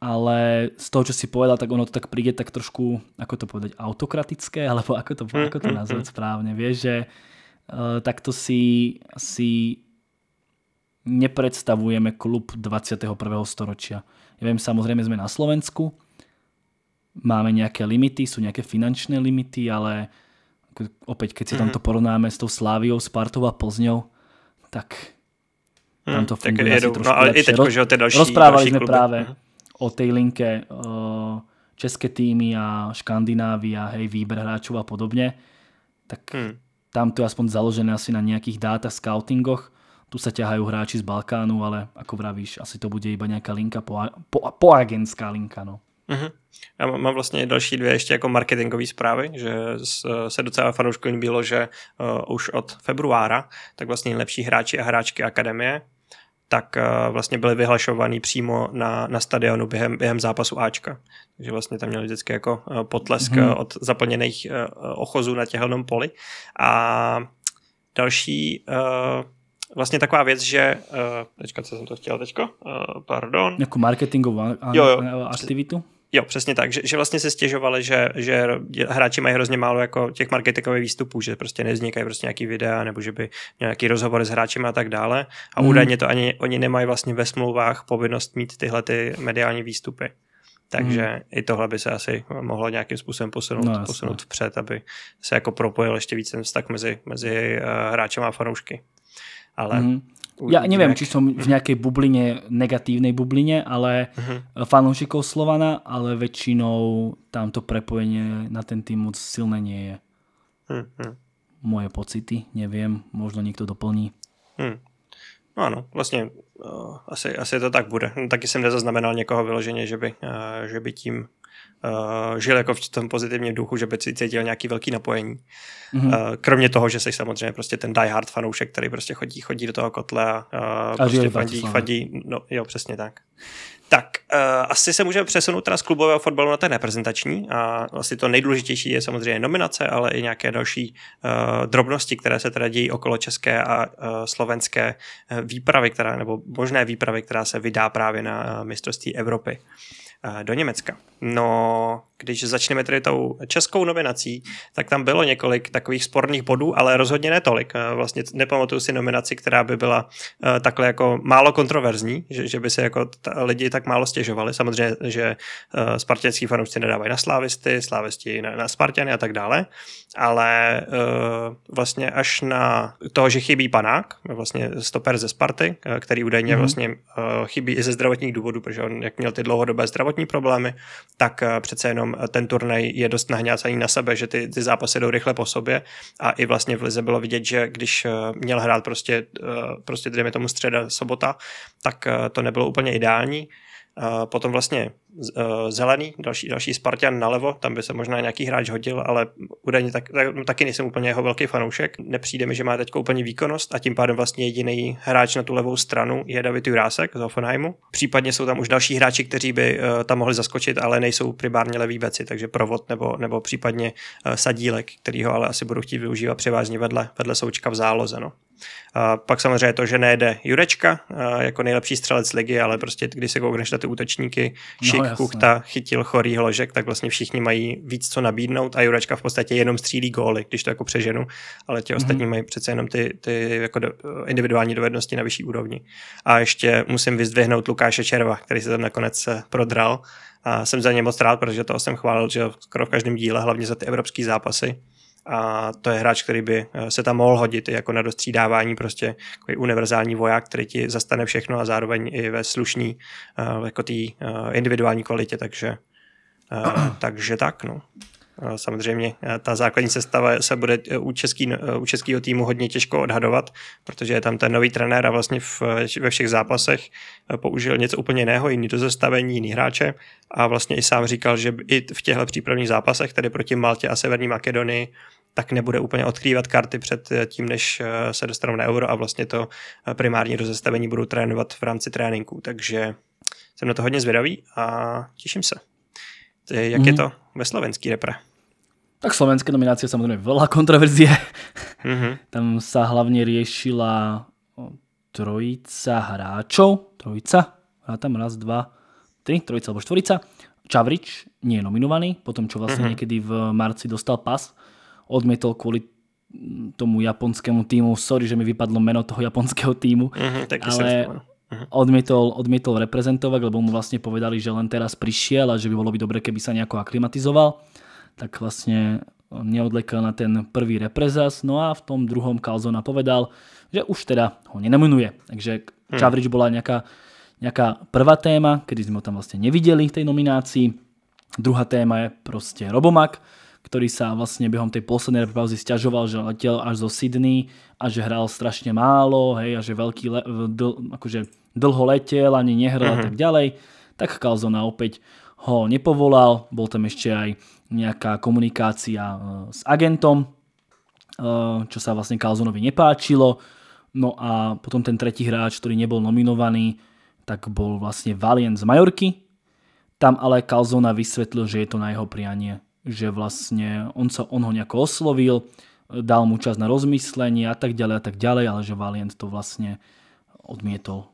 Ale z toho, čo si povedal, tak ono to tak príde tak trošku, ako to povedať, autokratické, alebo ako to, mhm, ako to nazvať správne. Vieš, že uh, eh, takto si, si nepredstavujeme klub 21. storočia. Ja viem, samozrejme sme na Slovensku, máme nějaké limity, jsou nějaké finančné limity, ale jako opäť, keď si mm -hmm. tam to mhm. porovnáme s tou Sláviou, Spartou a Plzňou, tak mhm, tam to funguje asi trošku no, ale lepšie. I teďko, že ty další, Rozprávali další jsme kluby. právě hmm. o té linke o české týmy a Škandinávia, hej, výber hráčů a podobně. Tak mm. tam to je aspoň založené asi na nějakých dátach, scoutingoch. Tu se ťahají hráči z Balkánu, ale ako vravíš, asi to bude iba nějaká linka, po, po, po agentská linka. No. Mm-hmm. Já mám vlastně další dvě ještě jako marketingové zprávy, že se docela fanouškovní bylo, že uh, už od februára, tak vlastně nejlepší hráči a hráčky akademie, tak eh, vlastně byly vyhlašovaný přímo na, na stadionu během, během zápasu Ačka. Takže vlastně tam měli vždycky jako eh, potlesk mm-hmm. od zaplněných ochozů na těhelném poli. A další vlastně taková věc, že teďka, co jsem to chtěl teďko, pardon. Jako marketingovou jo, jo. aktivitu? Jo, přesně tak, že, že vlastně se stěžovali, že, že hráči mají hrozně málo jako těch marketingových výstupů, že prostě nevznikají prostě nějaký videa, nebo že by měl nějaký rozhovor s hráči a tak dále. A hmm. údajně to ani oni nemají vlastně ve smlouvách povinnost mít tyhle ty mediální výstupy. Takže hmm. i tohle by se asi mohlo nějakým způsobem posunout, no, posunout vpřed, aby se jako propojil ještě víc ten vztah mezi, mezi eh, hráčem a fanoušky. Ale hmm. Ja neviem, či som v nejakej bubline, negatívnej bubline, ale uh-huh. Mhm. Eh, fanúšikov Slovana, ale väčšinou tam to prepojenie na ten tým moc silné nie je. Uh-huh. Mhm. Moje pocity, neviem, možno niekto doplní. Uh-huh. No ano, vlastně uh, asi, asi to tak bude. Taky jsem nezaznamenal někoho vyloženě, že by, uh, že by tím uh, žil jako v tom pozitivním duchu, že by si cítil nějaký velký napojení. Mm-hmm. Uh, kromě toho, že jsi samozřejmě prostě ten diehard fanoušek, který prostě chodí, chodí do toho kotle a, uh, a prostě fandí, fandí, no jo, přesně tak. Tak, uh, asi se můžeme přesunout teda z klubového fotbalu na ten reprezentační a asi to nejdůležitější je samozřejmě nominace, ale i nějaké další uh, drobnosti, které se teda dějí okolo české a uh, slovenské výpravy, která, nebo možné výpravy, která se vydá právě na uh, mistrovství Evropy. Uh, Eh, do Německa. No, když začneme tedy tou českou nominací, tak tam bylo několik takových sporných bodů, ale rozhodně netolik. Eh, vlastně nepamatuju si nominaci, která by byla eh, takhle jako málo kontroverzní, že, že by se jako ta, lidi tak málo stěžovali. Samozřejmě, že uh, spartianský fanoušci nedávají na slávisty, slávisti na, na spartiany a tak dále, ale uh, vlastně až na toho že chybí panák, vlastně stoper ze Sparty, který údajně mm-hmm. vlastně uh, chybí i ze zdravotních důvodů, protože on jak měl ty dlouhodobé zdravotní problémy, tak uh, přece jenom jenom ten turnaj je dost nahňácený na sebe, že ty, ty zápasy jdou rychle po sobě a i vlastně v Lize bylo vidět, že když eh, měl hrát prostě, eh, prostě dejme tomu středa, sobota, tak eh, to nebylo úplně ideální. Potom vlastně Eh, zelený, další, další Spartan nalevo, tam by se možná nějaký hráč hodil, ale údajně tak, tak, no, taky nejsem úplně jeho velký fanoušek. Nepřijde mi, že má teď úplně výkonnost a tím pádem vlastně jediný hráč na tu levou stranu je David Jurásek z Hoffenheimu. Případně jsou tam už další hráči, kteří by uh, tam mohli zaskočit, ale nejsou primárně levý beci, takže provod nebo, nebo případně uh, sadílek, který ho ale asi budou chtít využívat převážně vedle, vedle součka v záloze. No. A pak samozřejmě to, že nejde Jurečka jako nejlepší střelec ligy, ale prostě když se koukneš na ty útočníky, Šik, no, no, Kuchta chytil chorý ložek, tak vlastně všichni mají víc co nabídnout a Juračka v podstatě jenom střílí góly, když to jako přeženu, ale ti mm-hmm. ostatní mají přece jenom ty, ty jako do, individuální dovednosti na vyšší úrovni. A ještě musím vyzdvihnout Lukáše Červa, který se tam nakonec eh, prodral a jsem za ně moc rád, protože toho jsem chválil, že skoro v každém díle, hlavně za ty evropské zápasy a to je hráč, který by eh, se tam mohl hodit jako na dostřídávání, prostě jako univerzální voják, který ti zastane všechno a zároveň i ve slušný eh, jako tý eh, individuální kvalitě, takže, takže tak, no. Samozřejmě ta základní sestava se bude u, český, u českého týmu hodně těžko odhadovat, protože je tam ten nový trenér a vlastně v, ve všech zápasech použil něco úplně jiného, jiný do zestavení, jiný hráče a vlastně i sám říkal, že i v těchto přípravných zápasech, tedy proti Maltě a Severní Makedonii, tak nebude úplně odkrývat karty před eh, tím, než eh, se dostanou na euro a vlastně to eh, primární rozestavení budou trénovat v rámci tréninku, takže jsem na to hodně zvědavý a těším se. Jak mm-hmm. je mhm. to ve slovenský repre? Tak slovenské nominace samozřejmě velká kontroverzie. Mm-hmm. Tam se hlavně řešila trojica hráčů. trojica, a tam raz, dva, tři trojica nebo štvorica. Čavrič nie je nominovaný, potom čo vlastne mm-hmm. niekedy v marci dostal pas, odmietol kvôli mm, tomu japonskému týmu. Sorry, že mi vypadlo meno toho japonského týmu, mm-hmm, ale mhm. odmietol, odmietol reprezentovať, lebo mu vlastne povedali, že len teraz prišiel a že by bolo by dobre, keby sa nejako aklimatizoval. Tak vlastne neodlekal na ten prvý reprezas, no a v tom druhom Kalzona povedal, že už teda ho nenominuje. Takže mhm. Čavrič uh-huh. bola nejaká, nejaká prvá téma, kedy sme ho tam vlastne nevideli v tej nominácii. Druhá téma je proste Robomak, ktorý sa vlastne behom tej poslednej reprázy stiažoval, že letel až zo Sydney a že hral strašne málo, hej, a že veľký le, dl, akože dlho letel, ani nehral mm-hmm. a mhm. tak ďalej, tak Calzona opäť ho nepovolal, bol tam ešte aj nejaká komunikácia e, s agentom, e, čo sa vlastne Calzonovi nepáčilo, no a potom ten tretí hráč, ktorý nebol nominovaný, tak bol vlastne Valien z Majorky, tam ale Calzona vysvetlil, že je to na jeho prianie že vlastne on, sa, on ho nejako oslovil, dal mu čas na rozmyslenie a tak ďalej a tak ďalej, ale že Valiant to vlastne odmietol.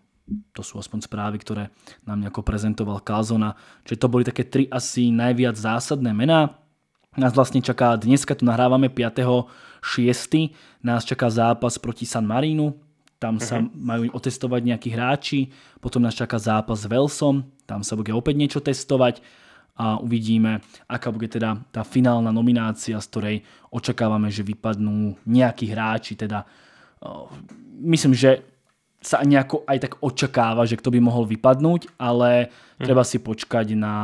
To sú aspoň správy, ktoré nám nejako prezentoval Kalzona. Čiže to boli také tri asi najviac zásadné mená. Nás vlastne čaká, dneska tu nahrávame 5.6. Nás čaká zápas proti San Marínu, tam sa uh mhm. -huh. majú otestovať nejakí hráči, potom nás čaká zápas s Velsom, tam sa bude opäť niečo testovať a uvidíme, aká bude teda tá finálna nominácia, z ktorej očakávame, že vypadnú nejakí hráči, teda uh, myslím, že sa nejako aj tak očakáva, že kto by mohol vypadnúť, ale mm. treba si počkať na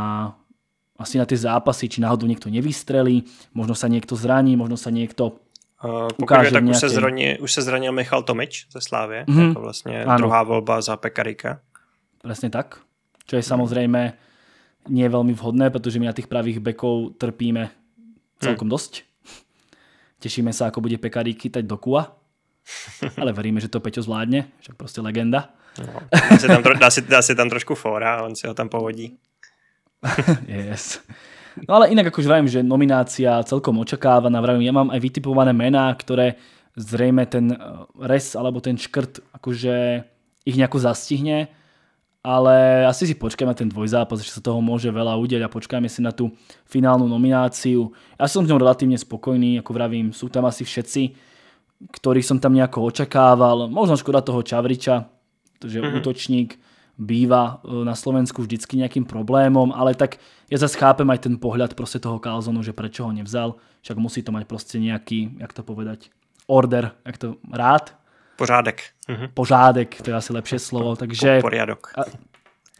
asi na ty zápasy, či náhodou někdo nevystrelí, možno se někdo zraní, možno se někdo Uh, ukáže tak už, se zranil, už zranil Michal Tomič ze Slávie, mm-hmm. jako vlastně ano. druhá volba za Pekarika. Presne tak, čo je samozřejmě nie je veľmi vhodné, pretože my na tých pravých bekov trpíme celkom hmm. dosť. Tešíme sa, ako bude Pekarík chytať do Kua, ale veríme, že to Peťo zvládne, Však prostě legenda. No, dá, se tam, tro, dá, se, dá se tam trošku fora, on si ho tam povodí. yes. No ale inak akož vravím, že nominácia celkom očakávaná, vravím, ja mám aj vytipované mená, ktoré zrejme ten eh, res alebo ten škrt akože ich nejako zastihne ale asi si počkáme ten dvojzápas, že sa toho môže veľa udeť a počkáme si na tú finálnu nomináciu. Ja som s ňou relatívne spokojný, ako vravím, sú tam asi všetci, ktorých som tam nejako očakával. Možno škoda toho Čavriča, že mm-hmm. útočník býva e, na Slovensku vždycky nejakým problémom, ale tak ja zase chápem aj ten pohľad proste toho Kalzonu, že prečo ho nevzal, však musí to mať proste nejaký, jak to povedať, order, jak to rád, Pořádek. Mm-hmm. Pořádek, to je asi lepší slovo, takže... Poriadok. A,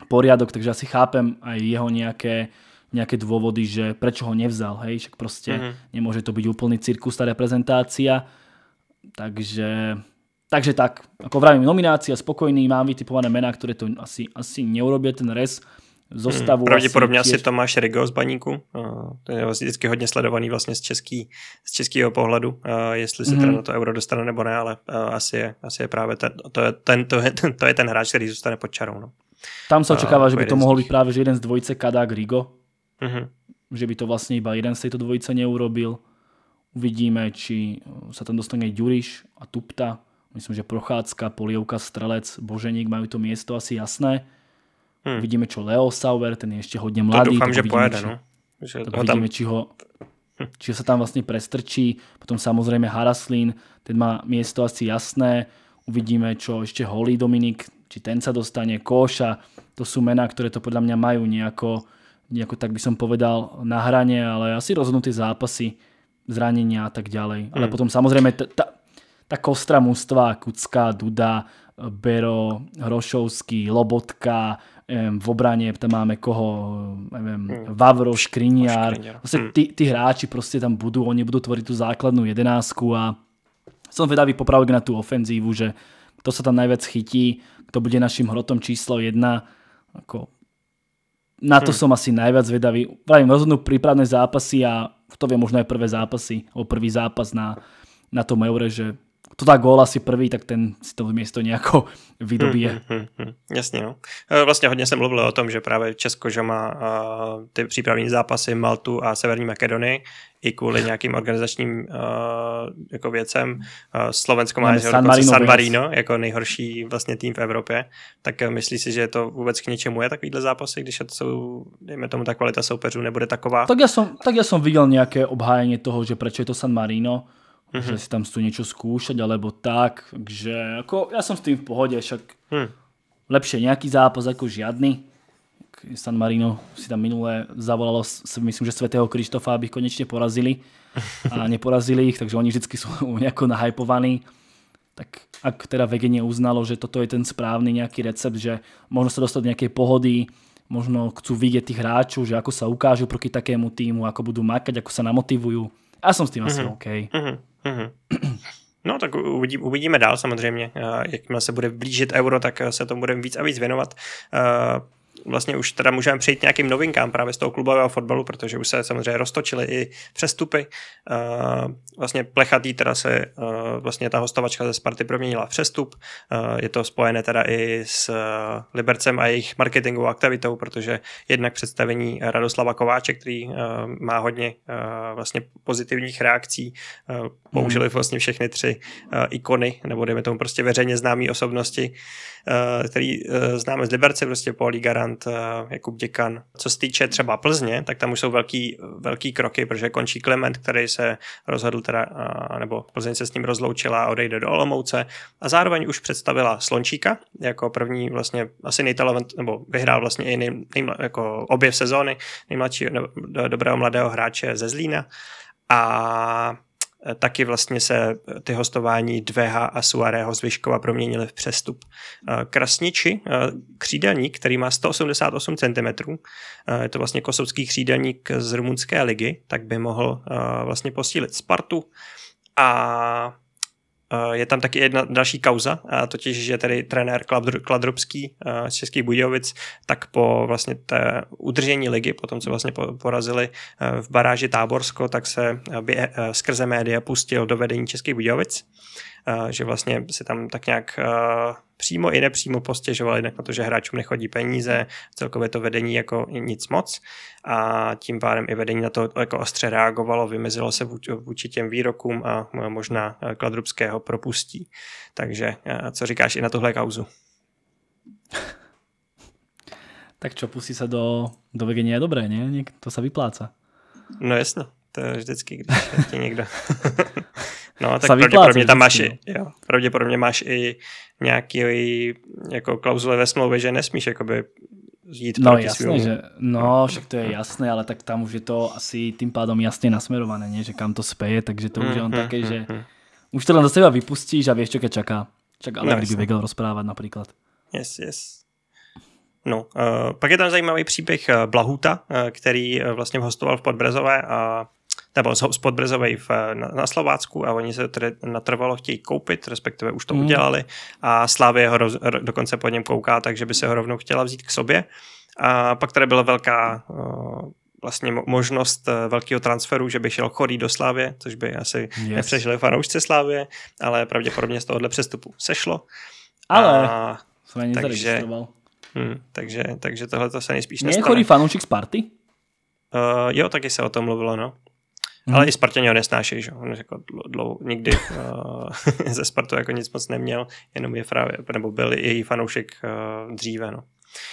poriadok, takže asi chápem aj jeho nějaké nejaké dôvody, že prečo ho nevzal, hej, však proste mm-hmm. nemôže to byť úplný cirkus tá reprezentácia, takže takže tak, ako vravím, nominácia, spokojný, mám vytipované mená, ktoré to asi, asi neurobia ten res, zostavu. Hmm, pravděpodobně asi Tomáš Rigo z Baníku, eh, to je vlastně vždycky hodně sledovaný vlastně z, český, z českého pohledu, eh, jestli se hmm. teda na to euro dostane nebo ne, ale eh, asi je, asi je právě ten, to, je, ten, to, je, to je ten hráč, který zůstane pod čarou. No. Tam se očekává, uh, že by to mohl být právě že jeden z dvojice Kadák Rigo, hmm že by to vlastně iba jeden z této dvojice neurobil. Uvidíme, či se tam dostane Juriš a Tupta. Myslím, že Procházka, Polievka, Strelec, Boženík mají to místo, asi jasné. Hmm. Vidíme, čo Leo Sauer, ten je ještě hodně mladý. To doufám, že pojede, či... no. Že tak vidíme, uvidíme, tam... či ho či sa tam vlastne prestrčí, potom samozrejme Haraslin ten má miesto asi jasné, uvidíme, čo ešte holí Dominik, či ten sa dostane, Koša, to sú mená, ktoré to podľa mňa majú nejako, nejako tak by som povedal, na hrane, ale asi rozhodnuté zápasy, zranenia a tak ďalej. Hmm. Ale potom samozrejme tá, tá kostra mústva, Kucka, Duda, Bero, Hrošovský, Lobotka, nevím, v obraně tam máme koho, nevím, hmm. Vavro, Škriniar, vlastně ty, ty hráči prostě tam budou, oni budou tvořit tu základnou jedenásku a jsem vedavý popravdu na tu ofenzívu, že to se tam najviac chytí, kto bude naším hrotom číslo jedna, ako na to hmm. som asi najviac vedavý. Pravím, rozhodnú prípravné zápasy a to vie možno aj prvé zápasy, o prvý zápas na, na tom Eure, že to dá gól asi prvý, tak ten si to místo nějako vydobije. Hmm, hmm, hmm, hmm. Jasně, no. E, vlastně hodně jsem mluvil o tom, že právě Česko, že má uh, ty přípravní zápasy Maltu a Severní Makedonii i kvůli nějakým organizačním uh, jako věcem. Uh, Slovensko má San Marino, San Marino jako nejhorší vlastně tým v Evropě. Tak uh, myslíš si, že to vůbec k něčemu je takovýhle zápasy, když jsou, dejme tomu, ta kvalita soupeřů nebude taková? Tak já jsem, tak já jsem viděl nějaké obhájení toho, že proč je to San Marino mm-hmm. že mhm. si tam chcú niečo skúšať alebo tak, takže ako ja som s tým v pohode, však mm. lepšie nejaký zápas ako žiadny. San Marino si tam minule zavolalo, myslím, že svetého Krištofa, aby konečne porazili a neporazili ich, takže oni vždycky sú nejako nahypovaní. Tak ak teda Vegenie uznalo, že toto je ten správny nejaký recept, že možno sa dostať do nejakej pohody, možno chcú vidieť tých hráčov, že ako sa ukážu proti takému týmu, ako budú makať, ako sa namotivujú. Ja som s tým asi mm-hmm. OK. Mm-hmm. Mm-hmm. No tak uvidíme dál samozřejmě. Eh, jakmile se bude blížit euro, tak eh, se tomu budeme víc a víc věnovat. Eh, vlastně už teda můžeme přejít nějakým novinkám právě z toho klubového fotbalu, protože už se samozřejmě roztočily i přestupy. Vlastně plechatý teda se vlastně ta hostovačka ze Sparty proměnila v přestup. Je to spojené teda i s Libercem a jejich marketingovou aktivitou, protože jednak představení Radoslava Kováče, který má hodně vlastně pozitivních reakcí, použili mhm. vlastně všechny tři ikony, nebo dejme tomu prostě veřejně známé osobnosti, Eh, který eh, známe z Liberce, prostě Pauli Garant, eh, Jakub Děkan. Co se týče třeba Plzně, tak tam už jsou velký, velký kroky, protože končí Klement, který se rozhodl teda, nebo Plzeň se s ním rozloučila a odejde do Olomouce a zároveň už představila Slončíka jako první vlastně asi nejtalent, nebo vyhrál vlastně i nej, nej, jako objev sezóny nejmladšího dobrého mladého hráče ze Zlína a Eh, taky vlastně se eh, ty hostování Dveha a Suarého z Vyškova proměnily v přestup. Eh, Krasniči, křídelník, který má 188 cm, je to vlastně kosovský křídelník z rumunské ligy, tak by mohl vlastně posílit Spartu a Eh, je tam taky jedna další kauza, a eh, totiž, že tedy trenér Kladrobský eh, z Českých Budějovic, tak po vlastně té udržení ligy, po tom, co vlastně porazili v baráži Táborsko, tak se skrze média pustil do vedení Českých Budějovic že vlastně si tam tak nějak přímo i nepřímo postěžovali na to, že hráčům nechodí peníze, celkově to vedení jako nic moc a tím pádem i vedení na to jako ostře reagovalo, vymezilo se vůči těm výrokům a možná Kladrubského propustí. Takže co říkáš i na tuhle kauzu? tak čo, pustí se do, do vedení je dobré, ne? To se vypláca. No jasno, to je vždycky, když někdo No, tak pravděpodobně tam máš, i, no. jo, pravděpodobně máš i nějaký jako klauzule ve smlouvě, že nesmíš jakoby jít no, proti jasný, že, no, no, však to je no. jasné, ale tak tam už je to asi tým pádom jasně nasmerované, ne? že kam to speje, takže to už je on mm-hmm, také, že mm-hmm. už to len za seba vypustíš a vieš, čo keď čaká. Čak ale no, kdyby věděl rozprávat například. Yes, yes. No, uh, pak je tam zajímavý příběh eh, Blahuta, uh, který uh, vlastně hostoval v Podbrezové a nebo z HubSpot Brzovej v, na, na Slovácku a oni se tedy natrvalo chtějí koupit, respektive už to mm. udělali a Slávě ho roz, ro, dokonce po něm kouká, takže by se ho rovnou chtěla vzít k sobě. A pak tady byla velká uh, vlastně možnost eh, velkého transferu, že by šel Chorý do Slávě, což by asi yes. nepřežili fanoušci Slávě, ale pravděpodobně z tohohle přestupu sešlo. Ale a, jsem ani takže, hm, takže, takže tohle to se nejspíš nestane. Je Chorý fanoušek Sparty? Uh, jo, taky se o tom mluvilo, no. Mm. Ale i Spartě ho nesnáší, že on jako dlouho, nikdy uh, ze Spartu jako nic moc neměl, jenom je právě, nebo byl její fanoušek uh, dříve, no.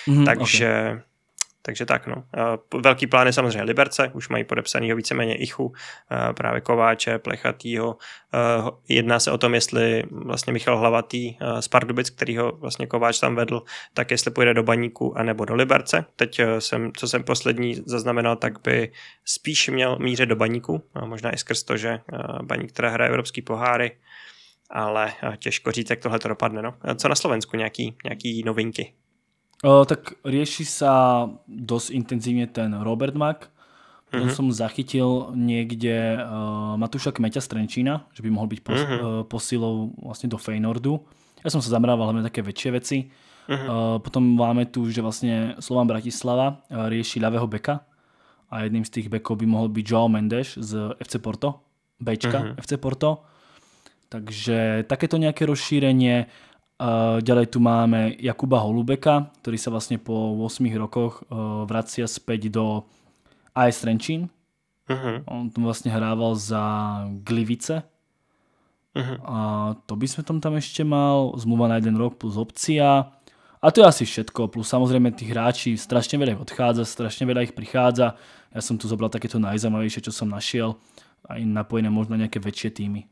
Mm, Takže okay. Takže tak, no. Velký plán je samozřejmě Liberce, už mají podepsanýho víceméně Ichu, právě Kováče, Plechatýho. Jedná se o tom, jestli vlastně Michal Hlavatý z Pardubic, kterýho vlastně Kováč tam vedl, tak jestli půjde do Baníku anebo do Liberce. Teď e, jsem, co jsem poslední zaznamenal, tak by spíš měl mířit do Baníku, možná i skrz to, že e, Baník která hraje evropský poháry, ale e, těžko říct, jak tohle to dopadne. No. Co na Slovensku, nějaký, nějaký novinky? Uh, tak rieši sa dosť intenzívne ten Robert Mack. Mm-hmm. som zachytil niekde uh, Matúša Kmeťa z Trenčína, že by mohol byť pos- mm-hmm. uh, posilou vlastne do Feynordu. Ja som sa zamrával hlavne také väčšie veci. Mm-hmm. Uh, potom máme tu, že vlastne Slován Bratislava uh, rieši ľavého beka a jedným z tých bekov by mohol byť Joao Mendes z FC Porto, Bčka mm-hmm. FC Porto. Takže takéto nejaké rozšírenie. Eh, ďalej tu máme Jakuba Holubeka, ktorý sa vlastne po 8 rokoch eh, vracia späť do AS Renčín. Uh-huh. Mhm. On tu vlastne hrával za Glivice. Uh-huh. Mhm. A to by sme tam, tam ešte mal. Zmluva na jeden rok plus opcia. A to je asi všetko. Plus samozrejme tí hráči, strašne veľa ich odchádza, strašne veľa ich prichádza. Ja som tu zobral takéto najzaujímavejšie, čo som našiel. Aj napojené možno nejaké väčšie týmy.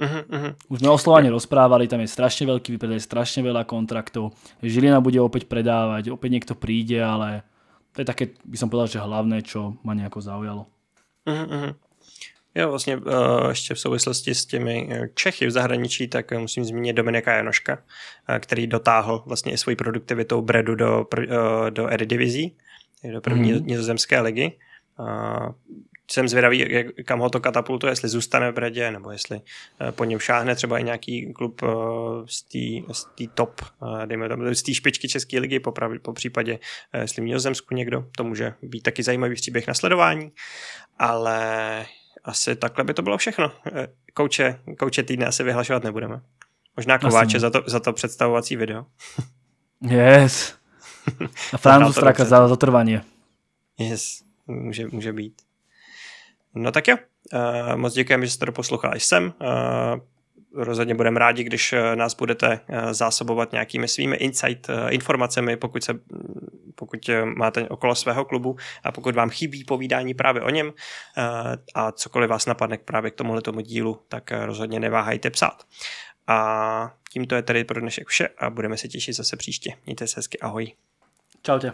Uh-huh, Už sme o slovaně rozprávali, tam je strašne veľký výpredaj, strašne veľa kontraktov. Žilina bude opäť predávať, opäť niekto príde, ale to je také, by som povedal, že hlavné, čo ma nejako zaujalo. Uh-huh. Jo, vlastně uh, ještě v souvislosti s těmi eh, Čechy v zahraničí, tak eh, musím zmínit Dominika Janoška, uh, který dotáhl vlastně i svoji produktivitou Bredu do, uh, do Eredivizí, do první mm-hmm. nizozemské ligy jsem zvědavý, jak, kam ho to katapultuje, jestli zůstane v Radě, nebo jestli eh, po něm šáhne třeba i nějaký klub eh, z té top, eh, dejme tomu, z té špičky České ligy, po, po případě, jestli měl zemsku někdo, to může být taky zajímavý příběh na sledování, ale asi takhle by to bylo všechno. Kouče, kouče týdne asi vyhlašovat nebudeme. Možná Kováče za to, za to představovací video. yes. A Franzu Straka za zatrvanie. Yes, může, může být. No tak jo, eh, moc děkujeme, že jste to poslouchali sem. Eh, rozhodně budeme rádi, když eh, nás budete zásobovat nějakými svými insight informacemi, pokud, se, mm, pokud máte okolo svého klubu a pokud vám chybí povídání právě o něm a cokoliv vás napadne právě k tomuhle tomu dílu, tak rozhodně neváhajte psát. A tímto je tedy pro dnešek vše a budeme se těšit zase příště. Mějte se hezky, ahoj. Čau tě.